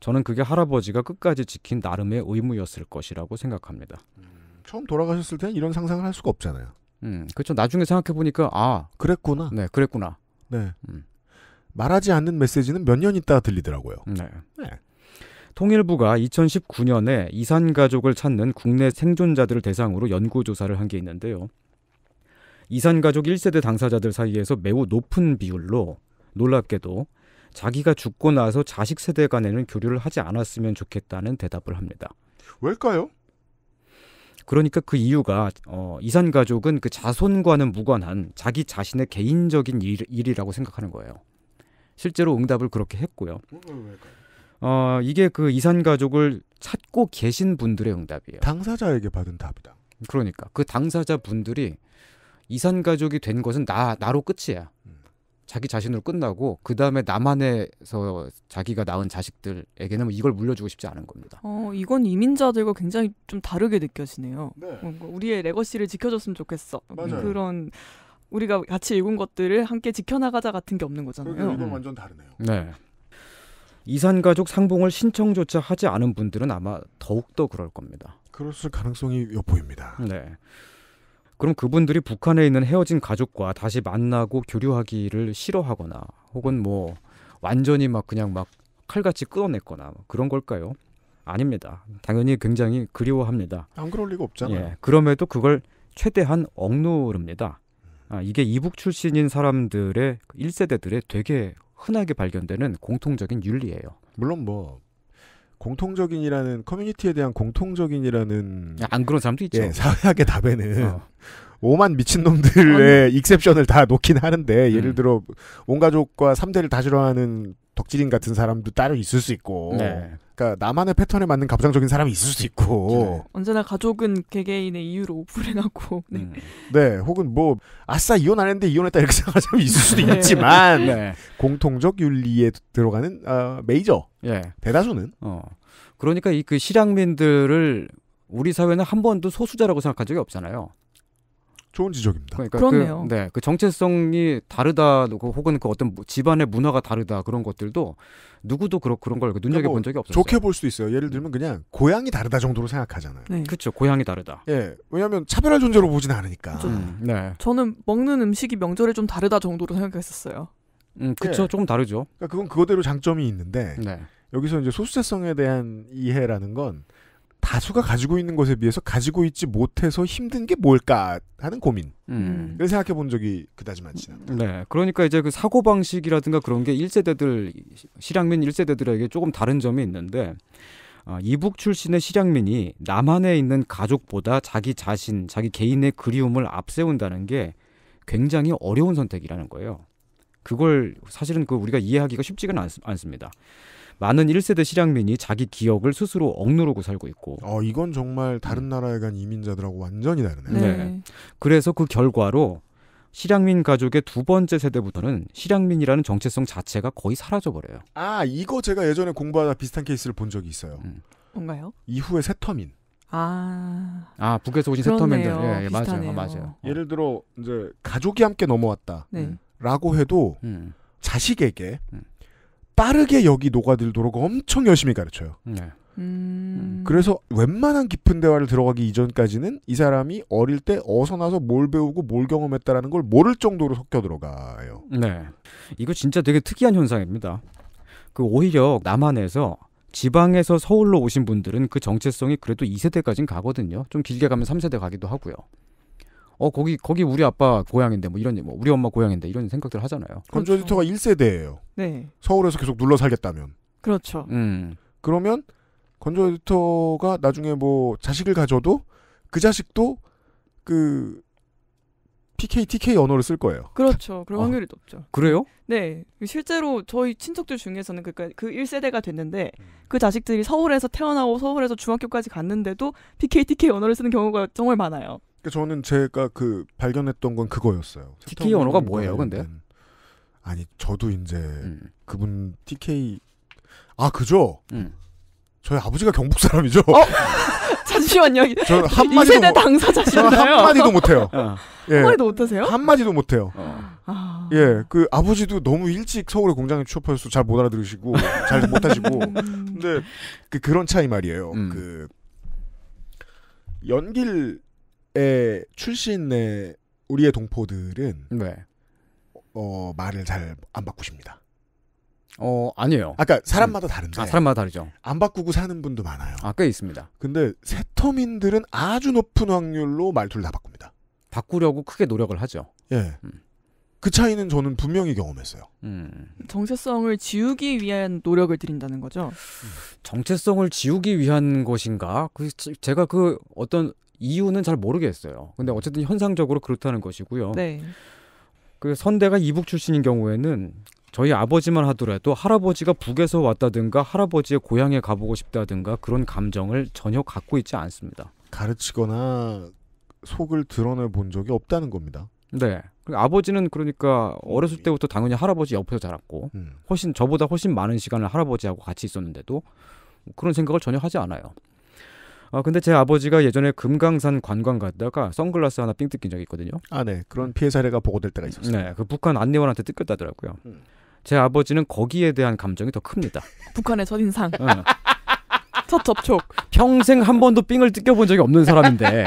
Speaker 2: 저는 그게 할아버지가 끝까지 지킨 나름의 의무였을 것이라고 생각합니다. 음, 처음 돌아가셨을
Speaker 1: 때는 이런 상상을 할 수가 없잖아요.
Speaker 2: 음, 그렇죠. 나중에 생각해 보니까 아, 그랬구나. 네, 그랬구나. 네. 음. 말하지 않는 메시지는 몇 년 있다 들리더라고요. 네. 네. 통일부가 2019년에 이산 가족을 찾는 국내 생존자들을 대상으로 연구 조사를 한 게 있는데요. 이산 가족 1세대 당사자들 사이에서 매우 높은 비율로 놀랍게도 자기가 죽고 나서 자식 세대 간에는 교류를 하지 않았으면 좋겠다는 대답을 합니다. 왜일까요? 그러니까 그 이유가 어, 이산 가족은 그 자손과는 무관한 자기 자신의 개인적인 일, 이라고 생각하는 거예요. 실제로 응답을 그렇게 했고요. 음, 음, 왜일까요? 어, 이게 그 이산 가족을 찾고 계신 분들의 응답이에요. 당사자에게 받은 답이다. 그러니까 그 당사자 분들이 이산 가족이 된 것은 나 나로 끝이야. 음. 자기 자신으로 끝나고 그 다음에 남한에서 자기가 낳은 자식들에게는 뭐 이걸 물려주고 싶지 않은
Speaker 3: 겁니다. 어, 이건 이민자들과 굉장히 좀 다르게 느껴지네요. 네. 우리의 레거시를 지켜줬으면 좋겠어. 맞아요. 그런 우리가 같이 읽은 것들을 함께 지켜나가자 같은 게 없는 거잖아요. 이건 음. 완전 다르네요.
Speaker 2: 네. 이산가족 상봉을 신청조차 하지 않은 분들은 아마 더욱더 그럴 겁니다.
Speaker 1: 그랬 가능성이 엿보입니다.
Speaker 2: 네. 그럼 그분들이 북한에 있는 헤어진 가족과 다시 만나고 교류하기를 싫어하거나 혹은 뭐 완전히 막 그냥 막 칼같이 끊어냈거나 뭐 그런 걸까요? 아닙니다. 당연히 굉장히 그리워합니다.
Speaker 1: 안 그럴 리가 없잖아요. 예,
Speaker 2: 그럼에도 그걸 최대한 억누릅니다. 아, 이게 이북 출신인 사람들의 일세대들의 되게 흔하게 발견되는 공통적인 윤리예요. 물론 뭐 공통적인이라는 커뮤니티에
Speaker 1: 대한 공통적인이라는 안 그런 사람도 있죠. 예, 사회학의 답에는 어. 오만 미친놈들의 익셉션을 다 놓긴 하는데 음. 예를 들어 온 가족과 3대를 다 싫어하는 덕질인 같은 사람도 따로 있을 수 있고 네. 그러니까 나만의 패턴에 맞는 가상적인 사람이 있을 수 있고 네.
Speaker 3: 언제나 가족은 개개인의 이유로 불행하고 음. 네.
Speaker 1: 음. 네. 혹은 뭐 아싸 이혼 안 했는데 이혼했다 이렇게 생각하는 사람이 있을 수도 네. 있지만 네. 공통적 윤리에 들어가는
Speaker 2: 어, 메이저 예. 대다수는 어. 그러니까 이 그 실향민들을 우리 사회는 한 번도 소수자라고 생각한 적이 없잖아요. 좋은 지적입니다. 그러니까 그 그렇네요. 그, 네, 그 정체성이 다르다, 그 혹은 그 어떤 뭐 집안의 문화가 다르다 그런 것들도 누구도 그런 그런 걸 눈여겨 그러니까 뭐본 적이 뭐 없어요 좋게 볼 수 있어요. 예를 들면 그냥 고향이 다르다 정도로 생각하잖아요. 네. 그렇죠, 고향이 다르다. 예,
Speaker 3: 왜냐하면 차별화 존재로 보진 않으니까. 그
Speaker 2: 음, 네.
Speaker 3: 저는 먹는 음식이 명절에 좀 다르다 정도로 생각했었어요.
Speaker 2: 음, 그렇죠, 예. 조금 다르죠.
Speaker 1: 그러니까 그건 그거대로 장점이 있는데 네. 여기서 이제 소수자성에 대한 이해라는 건 다수가 가지고 있는 것에 비해서 가지고 있지 못해서 힘든 게 뭘까 하는 고민을
Speaker 2: 음. 생각해 본 적이
Speaker 1: 그다지 많지는
Speaker 2: 않다. 네. 그러니까 이제 그 사고 방식이라든가 그런 게 1세대들 실향민 1세대들에게 조금 다른 점이 있는데 어, 이북 출신의 실향민이 남한에 있는 가족보다 자기 자신, 자기 개인의 그리움을 앞세운다는 게 굉장히 어려운 선택이라는 거예요. 그걸 사실은 그 우리가 이해하기가 쉽지가 않, 않습니다. 많은 1세대 실향민이 자기 기억을 스스로 억누르고 살고 있고. 어, 이건 정말 다른 음. 나라에 간 이민자들하고 완전히 다르네요. 네. 네. 그래서 그 결과로 실향민 가족의 두 번째 세대부터는 실향민이라는 정체성 자체가 거의 사라져버려요. 아, 이거 제가 예전에 공부하다 비슷한 케이스를 본 적이 있어요. 음.
Speaker 3: 뭔가요?
Speaker 1: 이후에 세터민.
Speaker 3: 아. 아, 북에서 오신 세터민들. 예, 예 맞아요. 아, 맞아요. 어.
Speaker 1: 예를 들어, 이제 가족이 함께 넘어왔다. 네. 음. 라고 해도 음. 자식에게 음. 빠르게 여기 녹아들도록 엄청 열심히 가르쳐요. 네. 음... 그래서 웬만한 깊은 대화를 들어가기 이전까지는 이 사람이 어릴 때 어서 나서 뭘 배우고
Speaker 2: 뭘 경험했다라는 걸 모를 정도로 섞여 들어가요. 네. 이거 진짜 되게 특이한 현상입니다. 그 오히려 남한에서 지방에서 서울로 오신 분들은 그 정체성이 그래도 2세대까지는 가거든요. 좀 길게 가면 3세대 가기도 하고요. 어 거기 거기 우리 아빠 고향인데 뭐 이런 뭐 우리 엄마 고향인데 이런 생각들 하잖아요. 그럼 그렇죠. 에디터가 1세대예요. 네. 서울에서 계속 눌러 살겠다면. 그렇죠. 음. 그러면 건조 에디터가
Speaker 1: 나중에 뭐 자식을 가져도 그 자식도 그 PK, TK 언어를 쓸 거예요.
Speaker 3: 그렇죠. 그럴 어. 확률이 높죠. 그래요? 네. 실제로 저희 친척들 중에서는 그러니까 그 1세대가 됐는데 음. 그 자식들이 서울에서 태어나고 서울에서 중학교까지 갔는데도 PK, TK 언어를 쓰는 경우가 정말 많아요.
Speaker 1: 그러니까 저는 제가 그 발견했던 건 그거였어요. TK 언어가 뭐예요, 근데? 아니 저도 이제 음. 그분 TK 아 그죠? 음. 저희 아버지가 경북 사람이죠. 어?
Speaker 3: 잠시만요. 저 한마디도 세대 당사자시나요? 한마디도
Speaker 1: 못해요. 어. 예. 한마디도 못하세요? 한마디도 못해요. 어. 아. 예, 그 아버지도 너무 일찍 서울의 공장에 취업하서잘 못 알아들으시고 잘 못하시고. 음. 근데 그 그런 차이 말이에요. 음. 그 연길 에 출신의 우리의 동포들은 네. 어, 말을 잘 안 바꾸십니다. 어, 아니에요. 아까 그러니까 까 사람마다 음. 다른데. 아, 사람마다 다르죠. 안 바꾸고 사는 분도 많아요. 아, 꽤 있습니다. 근데 세터민들은 아주 높은 확률로 말투를 다 바꿉니다. 바꾸려고 크게
Speaker 2: 노력을 하죠. 예. 음. 그 차이는 저는 분명히 경험했어요. 음.
Speaker 3: 정체성을 지우기 위한 노력을 드린다는 거죠.
Speaker 2: 정체성을 지우기 위한 것인가? 그 제가 그 어떤 이유는 잘 모르겠어요. 근데 음. 어쨌든 현상적으로 그렇다는 것이고요. 네. 그 선대가 이북 출신인 경우에는 저희 아버지만 하더라도 할아버지가 북에서 왔다든가 할아버지의 고향에 가보고 싶다든가 그런 감정을 전혀 갖고 있지 않습니다.
Speaker 1: 가르치거나 속을 드러내 본 적이 없다는 겁니다.
Speaker 2: 네. 아버지는 그러니까 어렸을 음. 때부터 당연히 할아버지 옆에서 자랐고 음. 훨씬 저보다 훨씬 많은 시간을 할아버지하고 같이 있었는데도 그런 생각을 전혀 하지 않아요. 아 근데 제 아버지가 예전에 금강산 관광 갔다가 선글라스 하나 삥 뜯긴 적이 있거든요. 아 네. 그런 피해 사례가 보고될 때가 있었어요. 네. 그 북한 안내원한테 뜯겼다더라고요. 음. 제 아버지는 거기에 대한 감정이 더 큽니다.
Speaker 3: 북한의 첫인상. 네. 첫 접촉. 평생
Speaker 2: 한 번도 삥을 뜯겨본 적이 없는 사람인데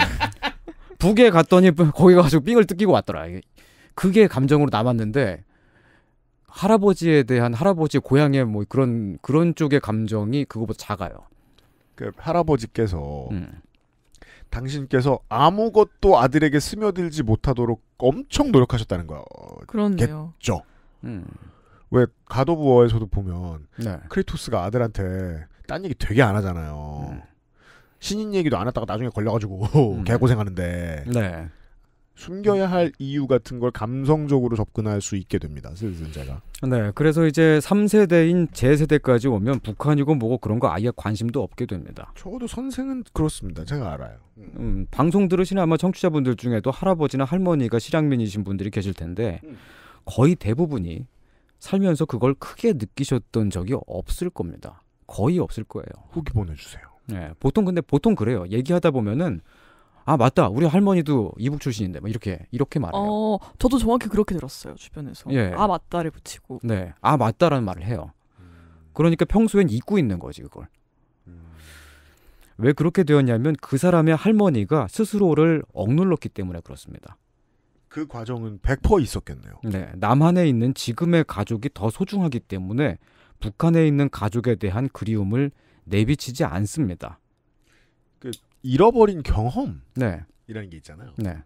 Speaker 2: 북에 갔더니 거기 가서 삥을 뜯기고 왔더라. 그게 감정으로 남았는데 할아버지에 대한 할아버지 고향의 뭐 그런 그런 쪽의 감정이 그거보다 작아요. 그
Speaker 1: 할아버지께서 음. 당신께서 아무것도 아들에게 스며들지 못하도록 엄청 노력하셨다는 거겠죠. 음. 왜 가도부어에서도 보면 네. 크리토스가 아들한테 딴 얘기 되게 안 하잖아요. 음. 신인 얘기도 안 했다가 나중에 걸려가지고 음. 개고생하는데. 네. 숨겨야
Speaker 2: 할 이유 같은 걸 감성적으로 접근할 수 있게 됩니다. 슬슬 제가. 네. 그래서 이제 3세대인 제 세대까지 오면 북한이고 뭐고 그런 거 아예 관심도 없게 됩니다.
Speaker 1: 적도 선생은
Speaker 2: 그렇습니다. 제가 알아요. 음. 음. 방송 들으시는 아마 청취자분들 중에도 할아버지나 할머니가 실향민이신 분들이 계실 텐데 음. 거의 대부분이 살면서 그걸 크게 느끼셨던 적이 없을 겁니다. 거의 없을 거예요. 후기 보내주세요. 네. 보통 근데 보통 그래요. 얘기하다 보면은 아 맞다 우리 할머니도 이북 출신인데 막 이렇게 이렇게 말해요.
Speaker 3: 어, 저도 정확히 그렇게 들었어요 주변에서. 예. 아 맞다를 붙이고. 네,
Speaker 2: 아 맞다라는 말을 해요. 그러니까 평소엔 잊고 있는 거지 그걸. 왜 그렇게 되었냐면 그 사람의 할머니가 스스로를 억눌렀기 때문에 그렇습니다.
Speaker 1: 그 과정은
Speaker 2: 100% 있었겠네요. 네, 남한에 있는 지금의 가족이 더 소중하기 때문에 북한에 있는 가족에 대한 그리움을 내비치지 않습니다. 그 잃어버린 경험. 네.
Speaker 1: 이라는 게 있잖아요. 네.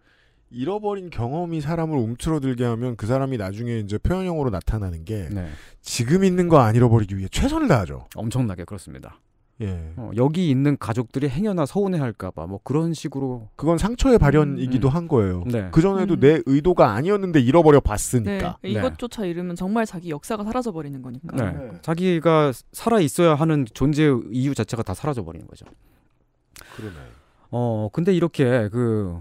Speaker 1: 잃어버린 경험이 사람을 움츠러들게 하면 그 사람이 나중에 이제 표현형으로 나타나는 게 네. 지금 있는 거 안 잃어버리기
Speaker 2: 위해 최선을 다하죠. 엄청나게 그렇습니다. 예. 어, 여기 있는 가족들이 행여나 서운해할까봐 뭐 그런 식으로 그건 상처의 발현이기도 음, 음. 한 거예요. 네. 그 전에도 음. 내 의도가 아니었는데 잃어버려 봤으니까 네, 네.
Speaker 3: 이것조차 잃으면 정말 자기 역사가 사라져 버리는 거니까. 네. 네.
Speaker 2: 자기가 살아 있어야 하는 존재의 이유 자체가 다 사라져 버리는 거죠. 그러네. 어, 근데 이렇게 그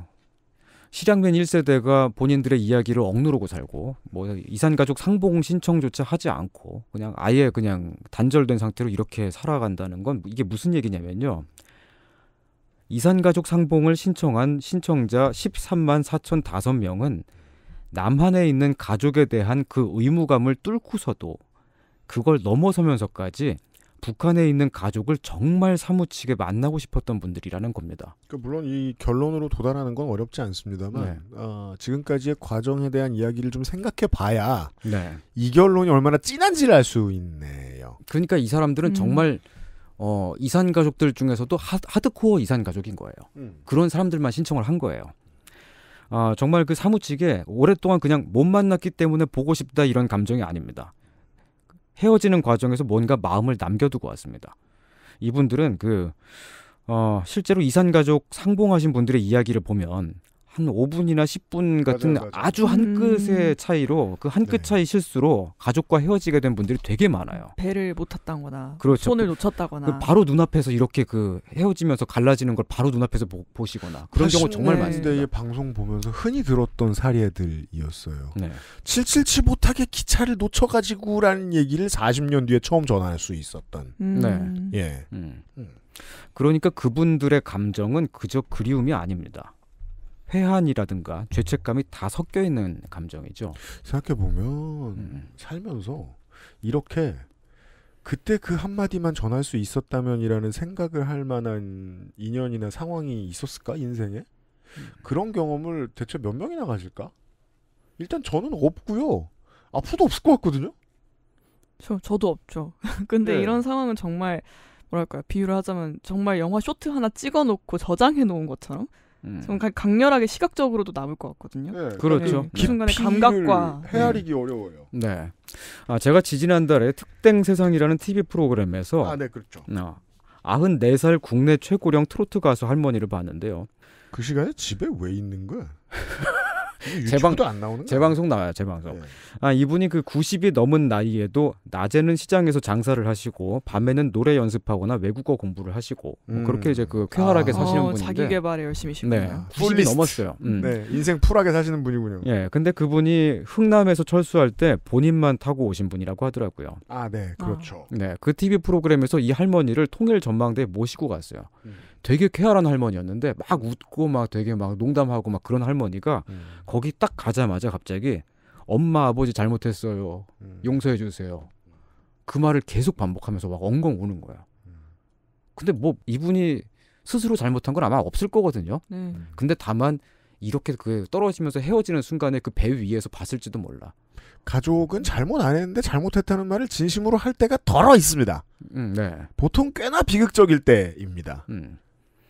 Speaker 2: 실향민 1세대가 본인들의 이야기를 억누르고 살고 뭐 이산 가족 상봉 신청조차 하지 않고 그냥 아예 그냥 단절된 상태로 이렇게 살아간다는 건 이게 무슨 얘기냐면요. 이산 가족 상봉을 신청한 신청자 13만 4천 다섯 명은 남한에 있는 가족에 대한 그 의무감을 뚫고서도 그걸 넘어서면서까지 북한에 있는 가족을 정말 사무치게 만나고 싶었던 분들이라는 겁니다.
Speaker 1: 그러니까 물론 이 결론으로 도달하는 건 어렵지 않습니다만 네. 어, 지금까지의 과정에 대한 이야기를 좀 생각해 봐야 네. 이 결론이 얼마나 찐한지를 알 수
Speaker 2: 있네요. 그러니까 이 사람들은 음. 정말 어, 이산 가족들 중에서도 하, 드코어 이산 가족인 거예요. 음. 그런 사람들만 신청을 한 거예요. 아, 정말 그 사무치게 오랫동안 그냥 못 만났기 때문에 보고 싶다 이런 감정이 아닙니다. 헤어지는 과정에서 뭔가 마음을 남겨두고 왔습니다. 이분들은 그, 어, 실제로 이산가족 상봉하신 분들의 이야기를 보면 한 5분이나 10분 같은 맞아요, 맞아요. 아주 한 음. 끝의 음. 차이로 그 한끝 네. 차이 실수로 가족과 헤어지게 된 분들이 되게 많아요.
Speaker 3: 배를 못 탔다거나 그렇죠. 손을 그 놓쳤다거나 그 바로
Speaker 2: 눈앞에서 이렇게 그 헤어지면서 갈라지는 걸 바로 눈앞에서 보, 시거나 그런 경우 정말 네. 많습니다. 8
Speaker 1: 0년 방송 보면서 흔히
Speaker 2: 들었던 사례들이었어요. 네.
Speaker 1: 777 못하게 기차를 놓쳐가지고라는 얘기를
Speaker 2: 40년 뒤에 처음 전할 수 있었던. 음. 네. 예. 음. 음. 그러니까 그분들의 감정은 그저 그리움이 아닙니다. 회한이라든가 죄책감이 다 섞여 있는 감정이죠. 생각해 보면 음. 살면서 이렇게
Speaker 1: 그때 그 한마디만 전할 수 있었다면이라는 생각을 할 만한 인연이나 상황이 있었을까 인생에? 음. 그런 경험을 대체 몇 명이나 가질까? 일단 저는 없고요. 앞으로도 없을 것 같거든요.
Speaker 3: 저 저도 없죠. 근데 네. 이런 상황은 정말 뭐랄까요 비유를 하자면 정말 영화 쇼트 하나 찍어놓고 저장해 놓은 것처럼 음. 좀 강렬하게 시각적으로도 남을 것 같거든요. 네, 그렇죠. 그 순간의 감각과 헤아리기
Speaker 1: 네. 어려워요.
Speaker 2: 네. 아 제가 지지난달에 특땡 세상이라는 TV 프로그램에서 아네 그렇죠. 아, 어, 94살 국내 최고령 트로트 가수 할머니를 봤는데요. 그 시간에 집에 왜 있는 거야? 재방도 안 나오는 재방송 나와요 재방송. 네. 아 이분이 그 90이 넘은 나이에도 낮에는 시장에서 장사를 하시고 밤에는 노래 연습하거나 외국어 공부를 하시고 뭐 음. 뭐 그렇게 이제 그 쾌활하게 아. 사시는 어, 분인데 자기 개발에 열심히 시 네, 90이 넘었어요. 음. 네, 인생 풀하게 사시는 분이군요. 예, 네, 근데 그분이 흥남에서 철수할 때 본인만 타고 오신 분이라고 하더라고요. 아, 네, 그렇죠. 아. 네, 그 TV 프로그램에서 이 할머니를 통일 전망대에 모시고 갔어요. 음. 되게 쾌활한 할머니였는데 막 웃고 막 되게 막 농담하고 막 그런 할머니가 음. 거기 딱 가자마자 갑자기 엄마 아버지 잘못했어요 음. 용서해 주세요 그 말을 계속 반복하면서 막 엉엉 우는 거야 음. 근데 뭐 이분이 스스로 잘못한 건 아마 없을 거거든요 네. 음. 근데 다만 이렇게 그 떨어지면서 헤어지는 순간에 그 배 위에서 봤을지도 몰라. 가족은 잘못 안 했는데 잘못했다는 말을 진심으로
Speaker 1: 할 때가 덜어 있습니다. 음, 네. 보통 꽤나 비극적일 때입니다. 음.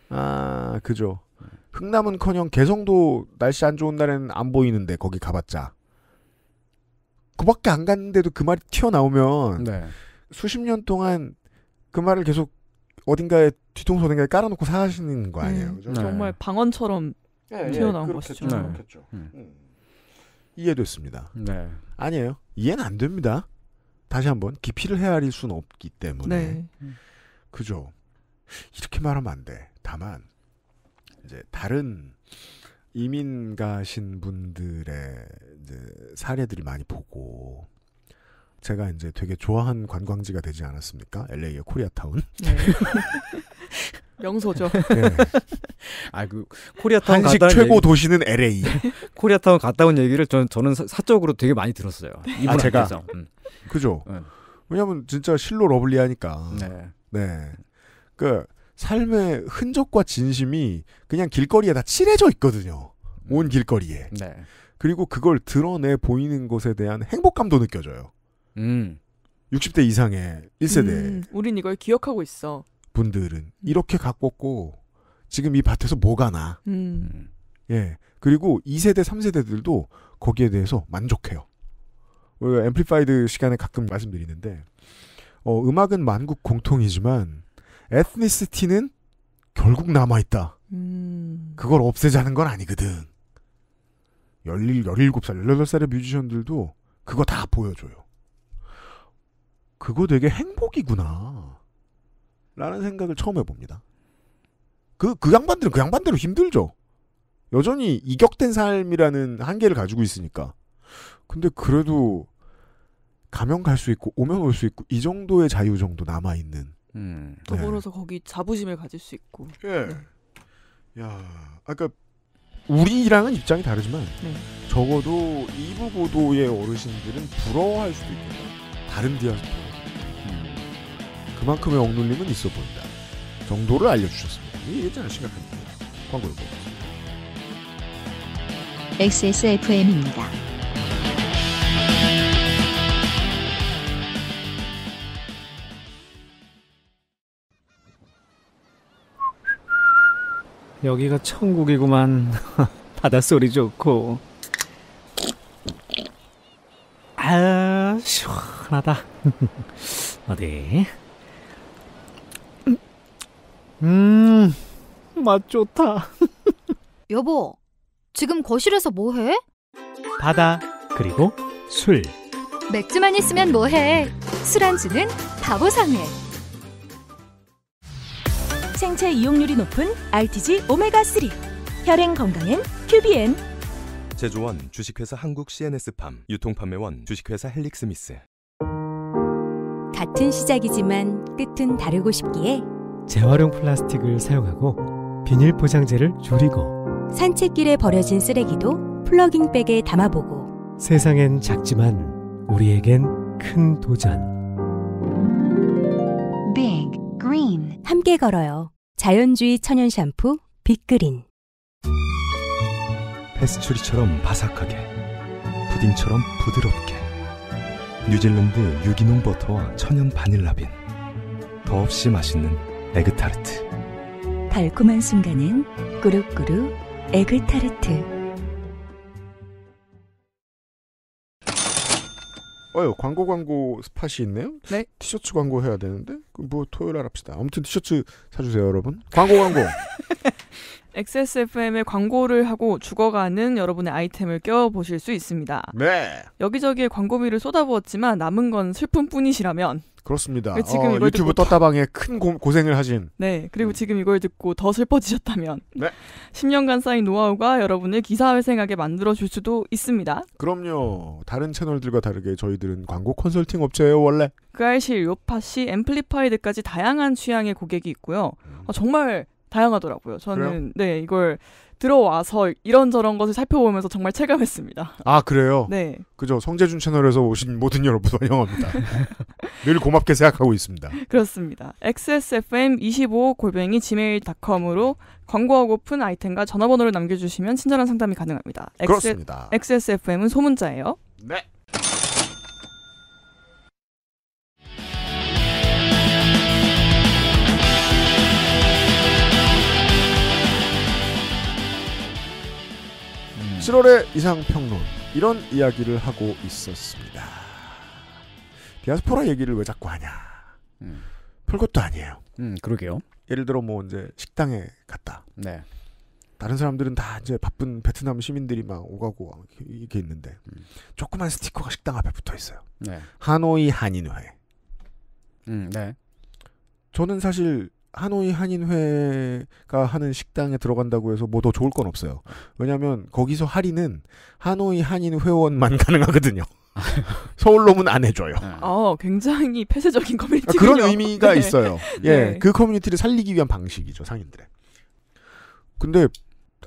Speaker 1: 아, 그죠. 네. 흥남은커녕 개성도 날씨 안 좋은 날에는 안 보이는데 거기 가봤자 그밖에 안 갔는데도 그 말이 튀어나오면 네. 수십 년 동안 그 말을 계속 어딘가에 뒤통수 어딘가에 깔아놓고 사시는 거 아니에요? 음, 네. 정말
Speaker 3: 방언처럼 예, 예, 네, 튀어나온 것이죠. 그렇 음.
Speaker 1: 이해됐습니다. 네. 아니에요. 이해는 안 됩니다. 다시 한번 기피를 헤아릴 수는 없기 때문에 네. 음. 그죠. 이렇게 말하면 안 돼. 다만 이제 다른 이민 가신 분들의 사례들이 많이 보고 제가 이제 되게 좋아한 관광지가 되지 않았습니까? LA의 코리아타운. 네. 명소죠. 네. 아그 코리아타운 한식 최고 얘기... 도시는 LA.
Speaker 2: 코리아타운 갔다 온 얘기를 저는 저는 사적으로 되게 많이 들었어요. 아, 이분 아, 제가 음. 그죠. 음. 네.
Speaker 1: 왜냐하면 진짜 실로 러블리하니까. 네. 네. 그 삶의 흔적과 진심이 그냥 길거리에 다 칠해져 있거든요. 음. 온 길거리에. 네. 그리고 그걸 드러내 보이는 것에 대한 행복감도 느껴져요. 음. 60대 이상의 1세대. 음,
Speaker 3: 우린 이걸 기억하고 있어.
Speaker 1: 분들은 음. 이렇게 가꿨고 지금 이 밭에서 뭐가 나.
Speaker 3: 음.
Speaker 1: 예. 그리고 2세대, 3세대들도 거기에 대해서 만족해요. 우리가 어, 앰플리파이드 시간에 가끔 말씀드리는데 어, 음악은 만국 공통이지만 에스니시티는 결국 남아있다. 음. 그걸 없애자는 건 아니거든. 17, 17살, 18살의 뮤지션들도 그거 다 보여줘요. 그거 되게 행복이구나. 라는 생각을 처음 해봅니다. 그, 그 양반들은 그 양반대로 힘들죠. 여전히 이격된 삶이라는 한계를 가지고 있으니까. 근데 그래도 가면 갈 수 있고 오면 올 수 있고 이 정도의 자유 정도 남아 있는 음. 더불어서
Speaker 3: 네. 거기 자부심을 가질 수 있고. 예. 네. 야, 아까
Speaker 1: 우리랑은 입장이 다르지만 네. 적어도 이부 고도의 어르신들은 부러워할 수도 있겠다. 다른 디아스포 음. 그만큼의 억눌림은 있어 보인다. 정도를 알려주셨습니다. 이게 잘 심각합니다. 광고를 보겠습니다. XSFM입니다.
Speaker 2: 여기가 천국이구만. 바닷소리 좋고. 아, 시원하다.
Speaker 4: 어디? 네. 음,
Speaker 2: 맛 좋다. 여보, 지금 거실에서 뭐 해? 바다, 그리고 술.
Speaker 4: 맥주만 있으면 뭐 해? 술안주는 바보상해 생체 이용률이 높은
Speaker 3: RTG 오메가3 혈행 건강엔 큐비엔
Speaker 4: 제조원 주식회사 한국 CNS팜 유통판매원 주식회사 헬릭스미스
Speaker 2: 같은 시작이지만 끝은 다르고 싶기에 재활용 플라스틱을 사용하고 비닐 포장재를 줄이고 산책길에 버려진 쓰레기도 플러깅백에
Speaker 4: 담아보고
Speaker 2: 세상엔 작지만 우리에겐 큰 도전
Speaker 4: 빅 green. 함께 걸어요. 자연주의 천연 샴푸 빅그린. 페스츄리처럼 바삭하게 부딩처럼 부드럽게 뉴질랜드 유기농 버터와 천연 바닐라빈 더없이 맛있는 에그타르트
Speaker 3: 달콤한 순간은 꾸룩꾸룩 에그타르트
Speaker 1: 어유 광고 광고 스팟이 있네요. 네. 티셔츠 광고 해야 되는데 뭐 토요일 날 합시다. 아무튼 티셔츠 사주세요 여러분. 광고 광고.
Speaker 3: XSFM의 광고를 하고 죽어가는 여러분의 아이템을 껴보실 수 있습니다. 네. 여기저기에 광고비를 쏟아부었지만 남은 건 슬픔뿐이시라면
Speaker 1: 그렇습니다. 네, 지금 어, 유튜브 떴다방에 큰 고, 생을 하신.
Speaker 3: 네. 그리고 지금 이걸 듣고 더 슬퍼지셨다면 네. 10년간 쌓인 노하우가 여러분을 기사회생하게 만들어 줄 수도 있습니다.
Speaker 1: 그럼요. 다른 채널들과 다르게 저희들은 광고 컨설팅 업체예요, 원래.
Speaker 3: 그알실, 요파시, 앰플리파이드까지 다양한 취향의 고객이 있고요. 음. 어, 정말 다양하더라고요. 저는 그래요? 네 이걸 들어와서 이런저런 것을 살펴보면서 정말 체감했습니다. 아 그래요? 네.
Speaker 1: 그죠. 성재준 채널에서 오신 모든 여러분 환영합니다. 늘 고맙게 생각하고 있습니다.
Speaker 3: 그렇습니다. xsfm25 골뱅이 gmail.com으로 광고하고픈 아이템과 전화번호를 남겨주시면 친절한 상담이 가능합니다. X, 그렇습니다. xsfm은 소문자예요.
Speaker 2: 네.
Speaker 1: 7월의 이상평론 이런 이야기를 하고 있었습니다. 디아스포라 얘기를 왜 자꾸 하냐? 음. 별것도 아니에요. 음, 그러게요. 예를 들어 뭐 이제 식당에 갔다. 네. 다른 사람들은 다 이제 바쁜 베트남 시민들이 막 오가고 이렇게 있는데 음. 조그만 스티커가 식당 앞에 붙어 있어요. 네. 하노이 한인회. 음, 네. 저는 사실 하노이 한인회가 하는 식당에 들어간다고 해서 뭐 더 좋을 건 없어요. 왜냐하면 거기서 할인은 하노이 한인 회원만 가능하거든요. 서울놈은 안 해줘요. 네.
Speaker 3: 어, 굉장히 폐쇄적인 아, 커뮤니티 그런 의미가 네. 있어요. 네. 예, 네. 그
Speaker 1: 커뮤니티를 살리기 위한 방식이죠 상인들의. 근데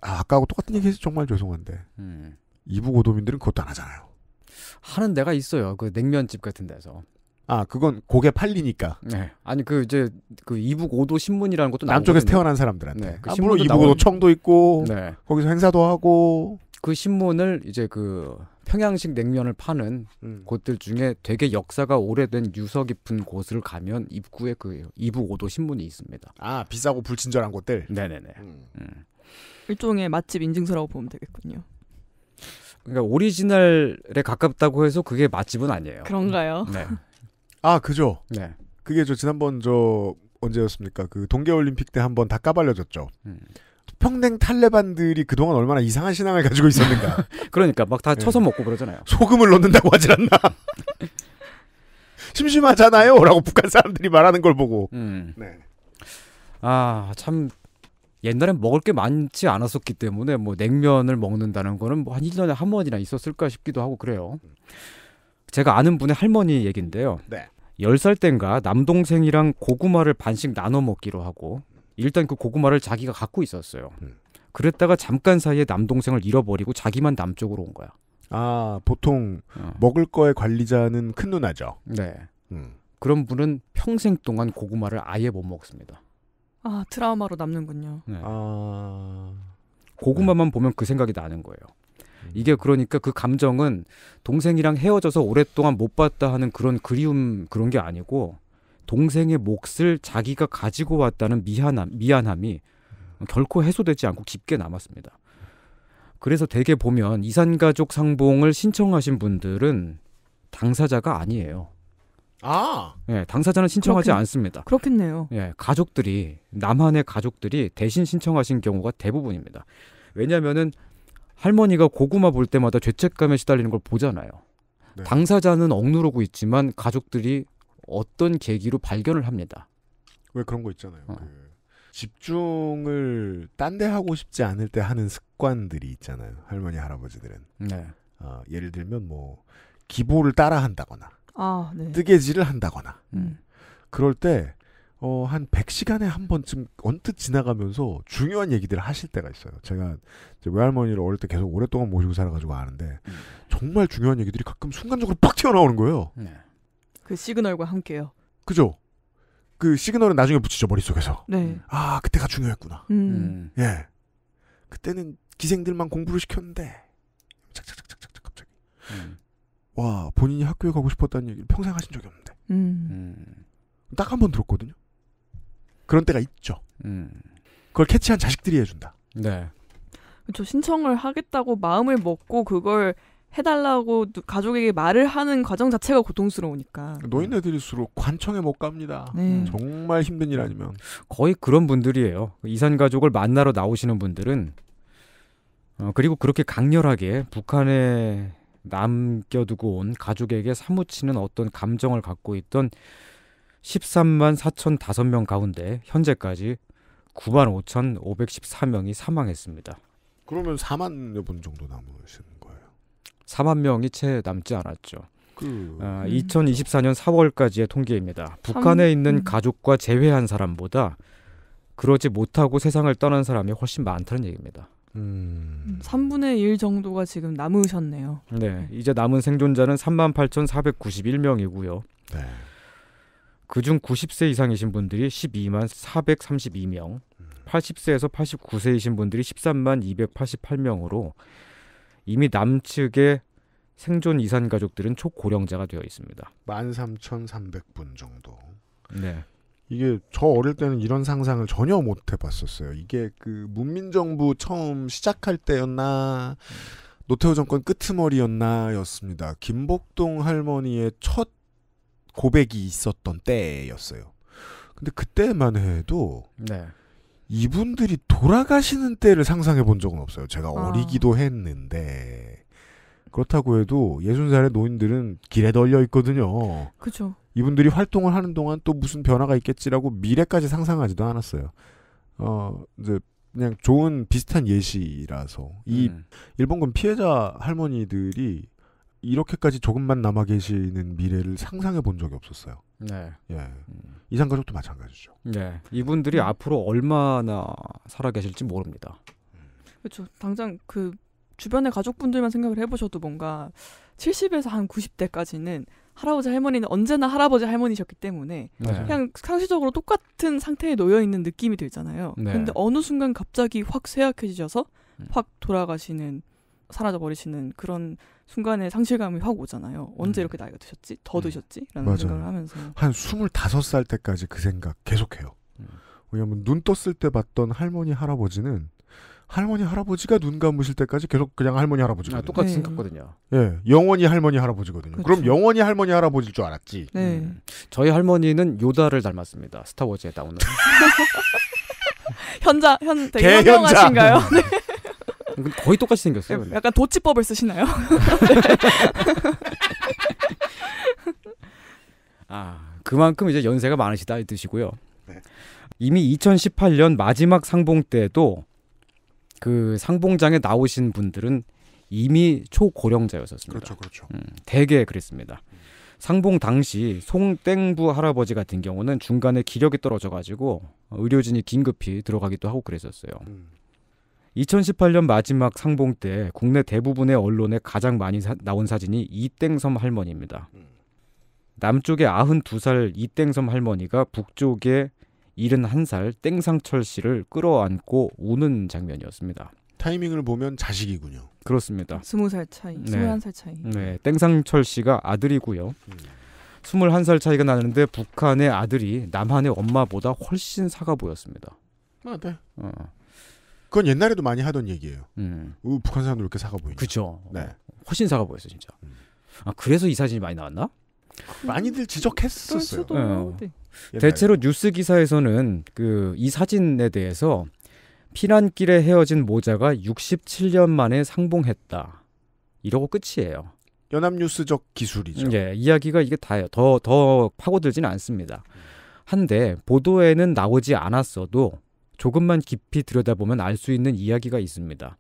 Speaker 1: 아, 까하고 똑같은 얘기해서 정말 죄송한데 음. 이북 고도민들은 그것도 안 하잖아요.
Speaker 2: 하는 데가 있어요. 그 냉면집 같은 데서. 아, 그건 고개 팔리니까. 네. 아니 그 이제 그 이북 오도 신문이라는 것도 남쪽에서 태어난 사람들한테. 네. 그 아, 물론 이북 오도 청도 있고 네. 거기서 행사도 하고. 그 신문을 이제 그 평양식 냉면을 파는 음. 곳들 중에 되게 역사가 오래된 유서 깊은 곳을 가면 입구에 그 이북 오도 신문이 있습니다. 아 비싸고 불친절한 곳들. 네네네. 음. 음.
Speaker 3: 일종의 맛집 인증서라고 보면 되겠군요.
Speaker 2: 그러니까 오리지널에 가깝다고 해서 그게 맛집은 아니에요. 그런가요? 네. 아 그죠.
Speaker 1: 네. 그게 저 지난번 저 언제였습니까? 그 동계올림픽 때 한번 다 까발려졌죠. 음. 평냉 탈레반들이 그동안 얼마나 이상한 신앙을 가지고 있었는가. 그러니까 막다 네. 쳐서 네. 먹고 그러잖아요. 소금을 넣는다고 하질 않나. 심심하잖아요. 라고 북한
Speaker 2: 사람들이 말하는 걸 보고. 음. 네. 아, 참. 옛날엔 먹을 게 많지 않았었기 때문에 뭐 냉면을 먹는다는 거는 뭐한 1년에 한 번이나 있었을까 싶기도 하고 그래요. 음. 제가 아는 분의 할머니 얘긴데요. 네. 10살 땐가 남동생이랑 고구마를 반씩 나눠 먹기로 하고 일단 그 고구마를 자기가 갖고 있었어요. 음. 그랬다가 잠깐 사이에 남동생을 잃어버리고 자기만 남쪽으로 온 거야. 아, 보통 어. 먹을 거에 관리자는 큰 누나죠. 네.
Speaker 1: 음. 그런
Speaker 2: 분은 평생 동안 고구마를 아예 못 먹습니다.
Speaker 3: 아, 트라우마로 남는군요.
Speaker 2: 네. 아... 고구마만 보면 그 생각이 나는 거예요. 음. 이게 그러니까 그 감정은 동생이랑 헤어져서 오랫동안 못 봤다 하는 그런 그리움 그런 게 아니고 동생의 몫을 자기가 가지고 왔다는 미안함 미안함이 결코 해소되지 않고 깊게 남았습니다. 그래서 대개 보면 이산가족 상봉을 신청하신 분들은 당사자가 아니에요. 아, 예, 당사자는 신청하지 그렇겠, 않습니다.
Speaker 3: 그렇겠네요.
Speaker 2: 예, 가족들이 남한의 가족들이 대신 신청하신 경우가 대부분입니다. 왜냐면은 할머니가 고구마 볼 때마다 죄책감에 시달리는 걸 보잖아요. 네. 당사자는 억누르고 있지만 가족들이 어떤 계기로 발견을 합니다. 왜 그런 거 있잖아요. 어. 그
Speaker 1: 집중을 딴 데 하고 싶지 않을 때 하는 습관들이 있잖아요. 할머니 할아버지들은. 네. 어, 예를 들면 뭐 기보를 따라 한다거나 아, 네. 뜨개질을 한다거나 음. 그럴 때 어, 한 100시간에 한 번쯤 언뜻 지나가면서 중요한 얘기들을 하실 때가 있어요. 제가 외할머니를 어릴 때 계속 오랫동안 모시고 살아가지고 아는데 음. 정말 중요한 얘기들이 가끔 순간적으로 팍 튀어나오는 거예요. 네.
Speaker 3: 그 시그널과 함께요.
Speaker 1: 그죠? 그 시그널은 나중에 붙이죠 머릿속에서. 네. 음. 아 그때가 중요했구나. 음. 음. 예. 그때는 기생들만 공부를 시켰는데 착착착착착 갑자기 음. 와 본인이 학교에 가고 싶었다는 얘기를 평생 하신 적이 없는데 딱 한 번 들었거든요. 그런 때가 있죠. 음. 그걸 캐치한 자식들이 해준다. 네.
Speaker 3: 그렇죠. 신청을 하겠다고 마음을 먹고 그걸 해달라고 가족에게 말을 하는 과정 자체가 고통스러우니까.
Speaker 1: 노인네들일수록
Speaker 2: 관청에 못 갑니다. 네. 음. 정말 힘든 일 아니면. 거의 그런 분들이에요. 이산 가족을 만나러 나오시는 분들은 어, 그리고 그렇게 강렬하게 북한에 남겨두고 온 가족에게 사무치는 어떤 감정을 갖고 있던 13만 4천5명 가운데 현재까지 9만 5,514명이 천 사망했습니다.
Speaker 1: 그러면 4만여 분 정도 남으신 거예요?
Speaker 2: 4만 명이 채 남지 않았죠.
Speaker 1: 그...
Speaker 4: 아,
Speaker 2: 2024년 음. 4월까지의 통계입니다. 북한에 3... 있는 음. 가족과 제외한 사람보다 그러지 못하고 세상을 떠난 사람이 훨씬 많다는 얘기입니다.
Speaker 3: 음... 3분의 1 정도가 지금 남으셨네요.
Speaker 2: 네, 이제 남은 생존자는 38,491명이고요. 네. 그중 90세 이상이신 분들이 12만 432명, 80세에서 89세이신 분들이 13만 288명으로 이미 남측의 생존 이산 가족들은 초고령자가 되어 있습니다.
Speaker 1: 13,300분 정도. 네. 이게 저 어릴 때는 이런 상상을 전혀 못 해봤었어요. 이게 그 문민정부 처음 시작할 때였나 노태우 정권 끄머리였나였습니다 김복동 할머니의 첫 고백이 있었던 때였어요. 근데 그때만 해도 네. 이분들이 돌아가시는 때를 상상해 본 적은 없어요. 제가 아. 어리기도 했는데 그렇다고 해도 예순 살의 노인들은 길에 널려 있거든요. 그죠. 이분들이 활동을 하는 동안 또 무슨 변화가 있겠지라고 미래까지 상상하지도 않았어요. 어 이제 그냥 좋은 비슷한 예시라서 이 음. 일본군 피해자 할머니들이 이렇게까지 조금만 남아 계시는 미래를 상상해 본 적이 없었어요.
Speaker 2: 네. 예. 음. 이상 가족도 마찬가지죠. 네. 이분들이 음. 앞으로 얼마나 살아 계실지 모릅니다.
Speaker 3: 그렇죠. 당장 그 주변의 가족분들만 생각을 해보셔도 뭔가 70에서 한 90대까지는 할아버지 할머니는 언제나 할아버지 할머니셨기 때문에 네. 그냥 상시적으로 똑같은 상태에 놓여 있는 느낌이 들잖아요. 네. 근데 어느 순간 갑자기 확 쇠약해지셔서 음. 확 돌아가시는 사라져 버리시는 그런 순간에 상실감이 확 오잖아요. 언제 음. 이렇게 나이가 드셨지? 더 음. 드셨지? 라는 맞아요. 생각을 하면서 한
Speaker 1: 스물다섯 살 때까지 그 생각 계속해요. 음. 왜냐면 하눈 떴을 때 봤던 할머니 할아버지는 할머니 할아버지가 눈 감으실 때까지 계속 그냥 할머니 할아버지가 아, 똑같이 네. 생각거든요.
Speaker 2: 예, 영원히 할머니 할아버지거든요. 그쵸. 그럼 영원히 할머니 할아버지일 줄 알았지. 네. 음. 저희 할머니는 요다를 닮았습니다. 스타워즈에 나오는
Speaker 3: 현자 현되현명신가요 네.
Speaker 2: 거의 똑같이 생겼어요. 원래. 약간 도치법을 쓰시나요? 아 그만큼 이제 연세가 많으시다 이 뜻이고요. 네. 이미 2018년 마지막 상봉 때도 그 상봉장에 나오신 분들은 이미 초고령자였었습니다. 그렇죠, 그렇죠. 음, 대개 그랬습니다. 상봉 당시 송땡부 할아버지 같은 경우는 중간에 기력이 떨어져가지고 의료진이 긴급히 들어가기도 하고 그랬었어요. 음. 2018년 마지막 상봉 때 국내 대부분의 언론에 가장 많이 사, 나온 사진이 이땡섬 할머니입니다. 남쪽의 92살 이땡섬 할머니가 북쪽의 71살 땡상철 씨를 끌어안고 우는 장면이었습니다. 타이밍을 보면 자식이군요. 그렇습니다. 20살 차이, 네. 21살 차이. 네, 땡상철 씨가 아들이고요. 음. 21살 차이가 나는데 북한의 아들이 남한의 엄마보다 훨씬 사가 보였습니다. 아, 네. 어. 그건 옛날에도 많이 하던 얘기예요. 음. 어, 북한 사람들 이렇게 사가 보이냐. 그렇죠. 네. 훨씬 사가 보였어 진짜. 음. 아 그래서 이 사진이 많이 나왔나?
Speaker 1: 많이들 지적했었어요. 네. 대체로
Speaker 2: 뉴스 기사에서는 그 이 사진에 대해서 피난길에 헤어진 모자가 67년 만에 상봉했다. 이러고 끝이에요. 연합뉴스적 기술이죠. 예, 이야기가 이게 다예요. 더, 더 파고들지는 않습니다. 한데, 보도에는 나오지 않았어도 조금만 깊이 들여다보면 알 수 있는 이야기가 있습니다.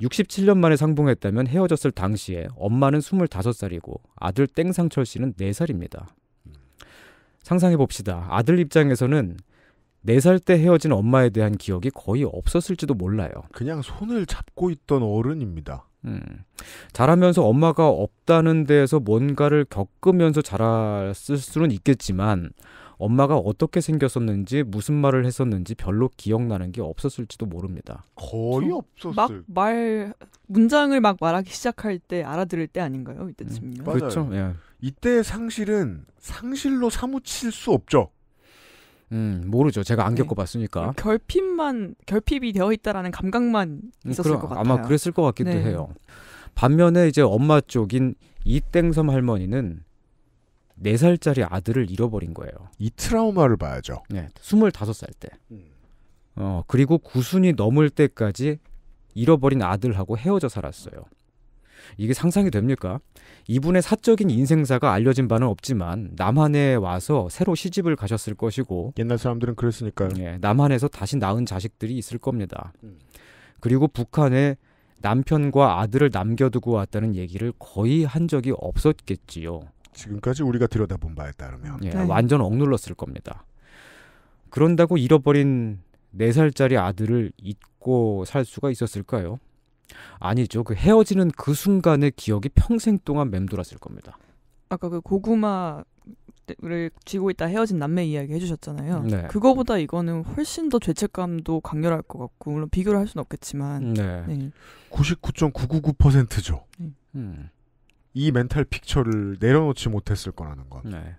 Speaker 2: 67년 음. 만에 상봉했다면 헤어졌을 당시에 엄마는 25살이고 아들 땡상철 씨는 4살입니다. 음. 상상해 봅시다. 아들 입장에서는 4살 때 헤어진 엄마에 대한 기억이 거의 없었을지도 몰라요. 그냥 손을 잡고 있던 어른입니다. 음. 자라면서 엄마가 없다는 데에서 뭔가를 겪으면서 자랐을 수는 있겠지만 엄마가 어떻게 생겼었는지 무슨 말을 했었는지 별로 기억나는 게 없었을지도 모릅니다. 거의
Speaker 3: 없었어요 막말 문장을 막 말하기 시작할 때 알아들을 때 아닌가요? 이때쯤이면. 음, 그렇죠.
Speaker 1: 예. 이때 상실은 상실로 사무칠
Speaker 2: 수 없죠. 음, 모르죠. 제가 안 네. 겪어봤으니까.
Speaker 3: 그 결핍만, 결핍이 되어 있다라는 감각만 음, 있었을 음, 것 같아요. 아마 그랬을 것 같기도 네. 해요.
Speaker 2: 반면에 이제 엄마 쪽인 이땡섬 할머니는 네살짜리 아들을 잃어버린 거예요. 이 트라우마를 봐야죠. 네. 스물다섯 살 때. 어, 그리고 구순이 넘을 때까지 잃어버린 아들하고 헤어져 살았어요. 이게 상상이 됩니까? 이분의 사적인 인생사가 알려진 바는 없지만 남한에 와서 새로 시집을 가셨을 것이고 옛날 사람들은 그랬으니까요. 예, 남한에서 다시 낳은 자식들이 있을 겁니다. 음. 그리고 북한에 남편과 아들을 남겨두고 왔다는 얘기를 거의 한 적이 없었겠지요. 지금까지 우리가 들여다본 바에 따르면 예, 네. 완전 억눌렀을 겁니다. 그런다고 잃어버린 네살짜리 아들을 잊고 살 수가 있었을까요? 아니죠. 그 헤어지는 그 순간의 기억이 평생 동안 맴돌았을 겁니다.
Speaker 3: 아까 그 고구마를 쥐고 있다 헤어진 남매 이야기 해주셨잖아요. 네. 그거보다 이거는 훨씬 더 죄책감도 강렬할 것 같고 물론 비교를 할 수는 없겠지만 네. 네.
Speaker 1: 99.999%죠. 음.
Speaker 2: 이 멘탈 픽처를 내려놓지 못했을 거라는 것. 네.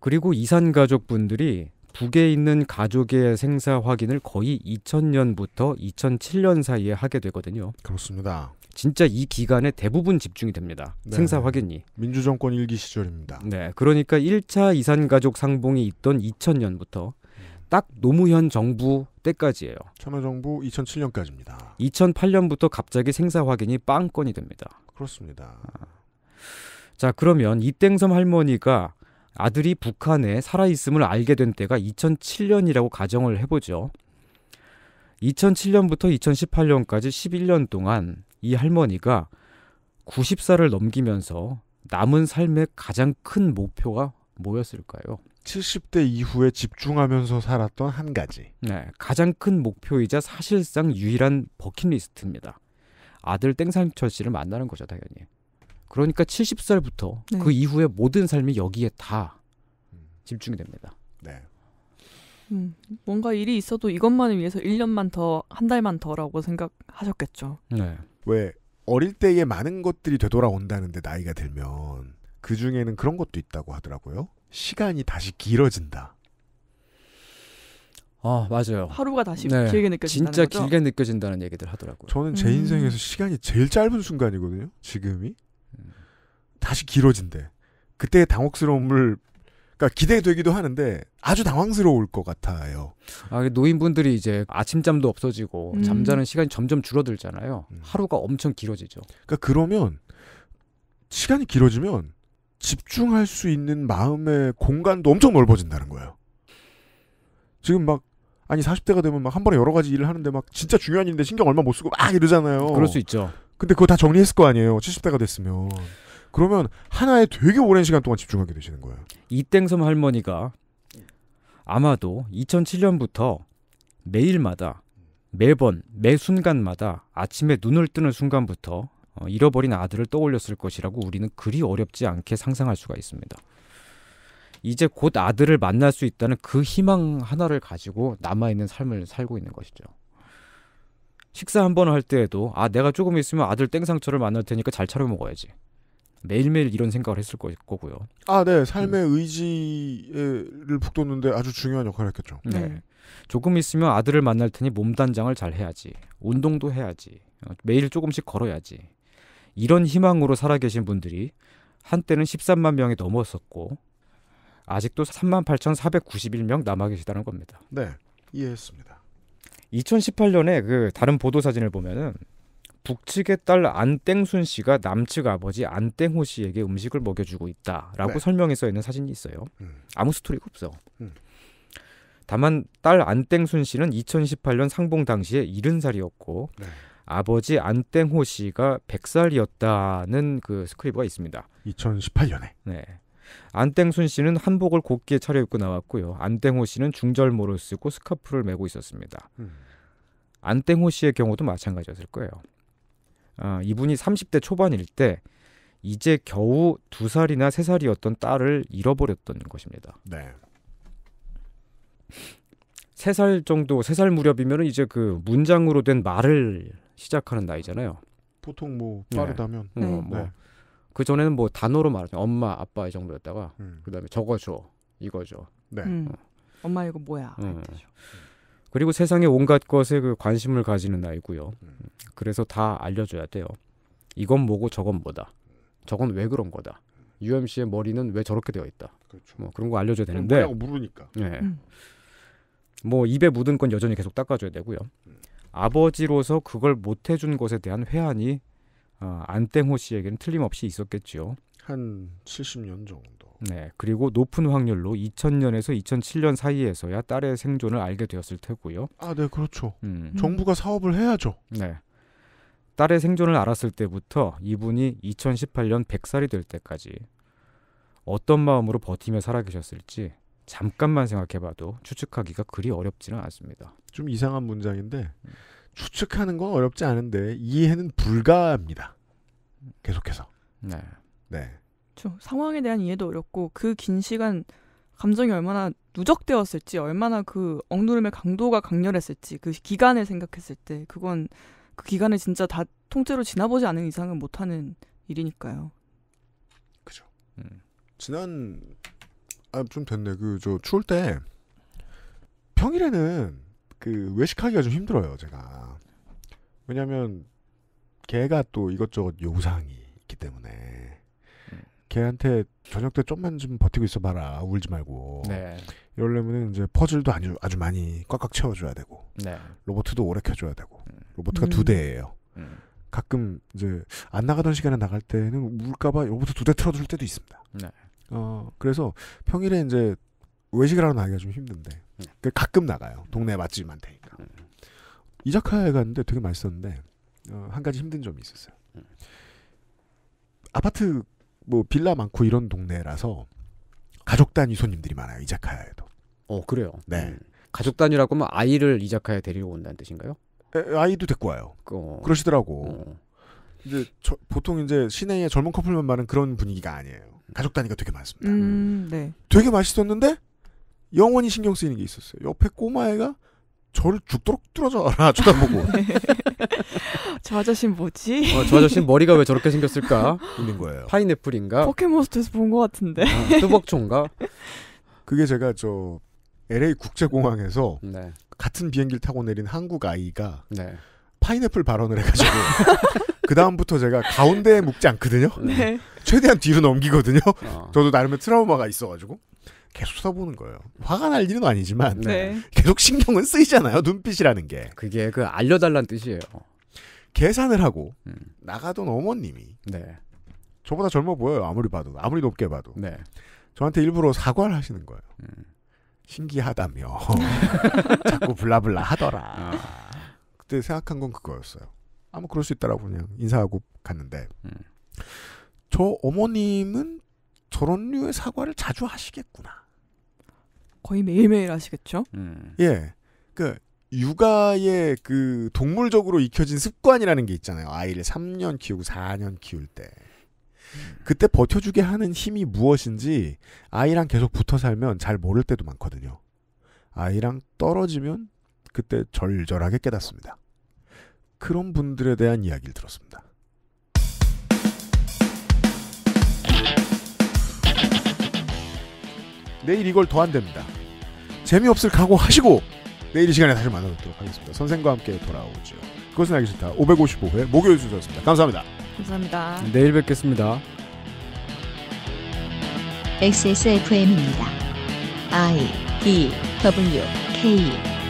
Speaker 2: 그리고 이산 가족분들이 북에 있는 가족의 생사 확인을 거의 2000년부터 2007년 사이에 하게 되거든요. 그렇습니다. 진짜 이 기간에 대부분 집중이 됩니다. 네. 생사 확인이. 민주정권 일기 시절입니다. 네. 그러니까 1차 이산 가족 상봉이 있던 2000년부터 딱 노무현 정부 때까지예요. 참여정부 2007년까지입니다. 2008년부터 갑자기 생사 확인이 빵건이 됩니다.
Speaker 1: 그렇습니다. 아.
Speaker 2: 자 그러면 이땡섬 할머니가 아들이 북한에 살아있음을 알게 된 때가 2007년이라고 가정을 해보죠. 2007년부터 2018년까지 11년 동안 이 할머니가 90살을 넘기면서 남은 삶의 가장 큰 목표가 뭐였을까요? 70대 이후에 집중하면서 살았던 한 가지. 네, 가장 큰 목표이자 사실상 유일한 버킷리스트입니다. 아들 땡삼철 씨를 만나는 거죠, 당연히. 그러니까 70살부터 네. 그 이후에 모든 삶이 여기에 다 집중이 됩니다.
Speaker 3: 네. 음, 뭔가 일이 있어도 이것만을 위해서 1년만 더, 한 달만 더라고 생각하셨겠죠.
Speaker 1: 네. 왜 어릴 때에 많은 것들이 되돌아온다는데 나이가 들면 그 중에는 그런 것도 있다고 하더라고요. 시간이 다시
Speaker 2: 길어진다. 아 맞아요. 하루가 다시 네. 길게 느껴진다 진짜 거죠? 길게 느껴진다는 얘기들 하더라고요. 저는 제 음. 인생에서 시간이 제일
Speaker 1: 짧은 순간이거든요. 지금이 다시 길어진대. 그때의 당혹스러움을 그러니까
Speaker 2: 기대되기도 하는데 아주 당황스러울 것 같아요. 아, 그 노인분들이 이제 아침잠도 없어지고 음. 잠자는 시간이 점점 줄어들잖아요. 음. 하루가 엄청 길어지죠. 그러니까 그러면
Speaker 1: 시간이 길어지면 집중할 수 있는 마음의 공간도 엄청 넓어진다는 거예요. 지금 막 아니 40대가 되면 막 한 번에 여러 가지 일을 하는데 막 진짜 중요한 일인데 신경 얼마 못 쓰고 막 이러잖아요. 그럴 수 있죠. 근데 그거 다 정리했을 거 아니에요. 70대가
Speaker 2: 됐으면. 그러면 하나에 되게 오랜 시간 동안 집중하게 되시는 거예요. 이땡섬 할머니가 아마도 2007년부터 매일마다 매번 매 순간마다 아침에 눈을 뜨는 순간부터 어, 잃어버린 아들을 떠올렸을 것이라고 우리는 그리 어렵지 않게 상상할 수가 있습니다. 이제 곧 아들을 만날 수 있다는 그 희망 하나를 가지고 남아있는 삶을 살고 있는 것이죠. 식사 한 번 할 때에도 아 내가 조금 있으면 아들 땡상처를 만날 테니까 잘 차려 먹어야지. 매일매일 이런 생각을 했을 거고요.
Speaker 1: 아, 네. 삶의 음. 의지를
Speaker 2: 북돋는데 아주 중요한 역할을 했겠죠. 네. 네. 조금 있으면 아들을 만날 테니 몸 단장을 잘 해야지. 운동도 해야지. 어, 매일 조금씩 걸어야지. 이런 희망으로 살아계신 분들이 한때는 13만 명이 넘었었고 아직도 38,491명 남아 계시다는 겁니다.
Speaker 1: 네, 이해했습니다.
Speaker 2: 2018년에 그 다른 보도 사진을 보면은 북측의 딸 안땡순 씨가 남측 아버지 안땡호 씨에게 음식을 먹여주고 있다라고 네. 설명해 써 있는 사진이 있어요. 음. 아무 스토리가 없어. 음. 다만 딸 안땡순 씨는 2018년 상봉 당시에 70살이었고 네. 아버지 안땡호 씨가 100살이었다는 그 스크립트가 있습니다. 2018년에. 네. 안땡순 씨는 한복을 곱게 차려입고 나왔고요. 안땡호 씨는 중절모를 쓰고 스카프를 메고 있었습니다. 음. 안땡호 씨의 경우도 마찬가지였을 거예요. 아, 이분이 30대 초반일 때 이제 겨우 두 살이나 세 살이었던 딸을 잃어버렸던 것입니다. 네. 세살 정도 세 살 무렵이면 은 이제 그 문장으로 된 말을 시작하는 나이잖아요.
Speaker 1: 보통 뭐 네. 빠르다면 어, 네. 어, 뭐. 뭐그
Speaker 2: 네. 전에는 뭐 단어로 말하죠. 엄마, 아빠 이 정도였다가 음. 그다음에 저거죠, 이거죠. 네. 음. 어.
Speaker 3: 엄마 이거 뭐야?
Speaker 2: 음. 그리고 세상의 온갖 것에 그 관심을 가지는 나이고요. 음. 그래서 다 알려줘야 돼요. 이건 뭐고 저건 뭐다. 저건 왜 그런 거다. UMC의 머리는 왜 저렇게 되어 있다. 그렇죠. 뭐 그런 거 알려줘야 되는데. 뭐라고 물으니까. 네. 음. 뭐 입에 묻은 건 여전히 계속 닦아줘야 되고요. 아버지로서 그걸 못 해준 것에 대한 회한이 어, 안땡호 씨에게는 틀림없이 있었겠지요.
Speaker 1: 한 70년 정도. 네.
Speaker 2: 그리고 높은 확률로 2000년에서 2007년 사이에서야 딸의 생존을 알게 되었을 테고요. 아,
Speaker 1: 네, 그렇죠. 음. 정부가
Speaker 2: 사업을 해야죠. 네. 딸의 생존을 알았을 때부터 이분이 2018년 100살이 될 때까지 어떤 마음으로 버티며 살아계셨을지 잠깐만 생각해봐도 추측하기가 그리 어렵지는 않습니다. 좀 이상한 문장인데
Speaker 1: 추측하는 건 어렵지 않은데 이해는 불가합니다. 계속해서. 네. 네.
Speaker 3: 저 상황에 대한 이해도 어렵고 그 긴 시간 감정이 얼마나 누적되었을지 얼마나 그 억누름의 강도가 강렬했을지 그 기간을 생각했을 때 그건 그 기간을 진짜 다 통째로 지나보지 않은 이상은 못하는 일이니까요.
Speaker 1: 그죠. 음. 지난 아, 좀 됐네. 그, 저, 추울 때, 평일에는, 그, 외식하기가 좀 힘들어요, 제가. 왜냐면, 하 걔가 또 이것저것 요구사항이 있기 때문에, 걔한테 저녁 때 좀만 좀 버티고 있어봐라, 울지 말고. 네. 이러려면 이제 퍼즐도 아주, 아주 많이 꽉꽉 채워줘야 되고, 네. 로버트도 오래 켜줘야 되고, 로버트가 음. 두 음. 대예요. 음. 가끔 이제 안 나가던 시간에 나갈 때는 울까봐 로버트 두대 틀어줄 때도 있습니다. 네. 어, 그래서 평일에 이제 외식을 하러 나기가 가좀 힘든데. 네. 그 가끔 나가요. 동네 맛집 많다니까. 네. 이자카야에 갔는데 되게 맛있었는데 어, 한 가지 힘든 점이 있었어요. 네. 아파트 뭐 빌라 많고 이런 동네라서 가족 단위 손님들이 많아요. 이자카야에도.
Speaker 2: 어 그래요. 네. 음. 가족 단위라고 하면 아이를 이자카야 데리고 온다는 뜻인가요?
Speaker 1: 에, 아이도 데리고 와요. 그, 어. 그러시더라고. 어. 이제 저, 보통 이제 시내에 젊은 커플만 많은 그런 분위기가 아니에요. 가족 단위가 되게 많습니다.
Speaker 3: 음, 음, 네.
Speaker 1: 되게 맛있었는데 영원히 신경 쓰이는 게 있었어요. 옆에 꼬마애가 저를 죽도록 뚫어져라
Speaker 2: 쳐다보고. 저 아저씨는 뭐지? 어, 저 아저씨는 머리가 왜 저렇게 생겼을까? 있는 거예요. 파인애플인가? 포켓몬스터에서
Speaker 3: 본 것 같은데. 아, 어, 뚜벅초가
Speaker 2: 그게
Speaker 1: 제가 저 LA 국제공항에서 네. 같은 비행기를 타고 내린 한국 아이가 네. 파인애플 발언을 해가지고 그 다음부터 제가 가운데에 묶지 않거든요. 네. 최대한 뒤로 넘기거든요. 어. 저도 나름의 트라우마가 있어가지고 계속 쳐다보는 거예요. 화가 날 일은 아니지만 네. 계속 신경은 쓰이잖아요. 눈빛이라는 게. 그게 그 알려달란 뜻이에요. 계산을 하고 음. 나가던 어머님이 네. 저보다 젊어 보여요. 아무리 봐도 아무리 높게 봐도 네. 저한테 일부러 사과를 하시는 거예요. 음. 신기하다며 자꾸 블라블라 하더라. 아. 그때 생각한 건 그거였어요. 아무 그럴 수 있다라고 그냥 인사하고 갔는데 음. 저 어머님은 저런 류의 사과를 자주 하시겠구나.
Speaker 3: 거의 매일매일 하시겠죠? 음.
Speaker 1: 예. 그 그러니까 육아의 그 동물적으로 익혀진 습관이라는 게 있잖아요. 아이를 3년 키우고 4년 키울 때. 음. 그때 버텨주게 하는 힘이 무엇인지 아이랑 계속 붙어 살면 잘 모를 때도 많거든요. 아이랑 떨어지면 그때 절절하게 깨닫습니다. 그런 분들에 대한 이야기를 들었습니다. 내일 이걸 더한답니다. 재미없을 각오하시고 내일 이 시간에 다시 만나뵙도록 하겠습니다. 선생과 함께 돌아오죠. 그것은 알기 싫다. 555회 목요일 순서였습니다. 감사합니다.
Speaker 3: 감사합니다.
Speaker 1: 내일 뵙겠습니다.
Speaker 3: XSFM입니다. I D W K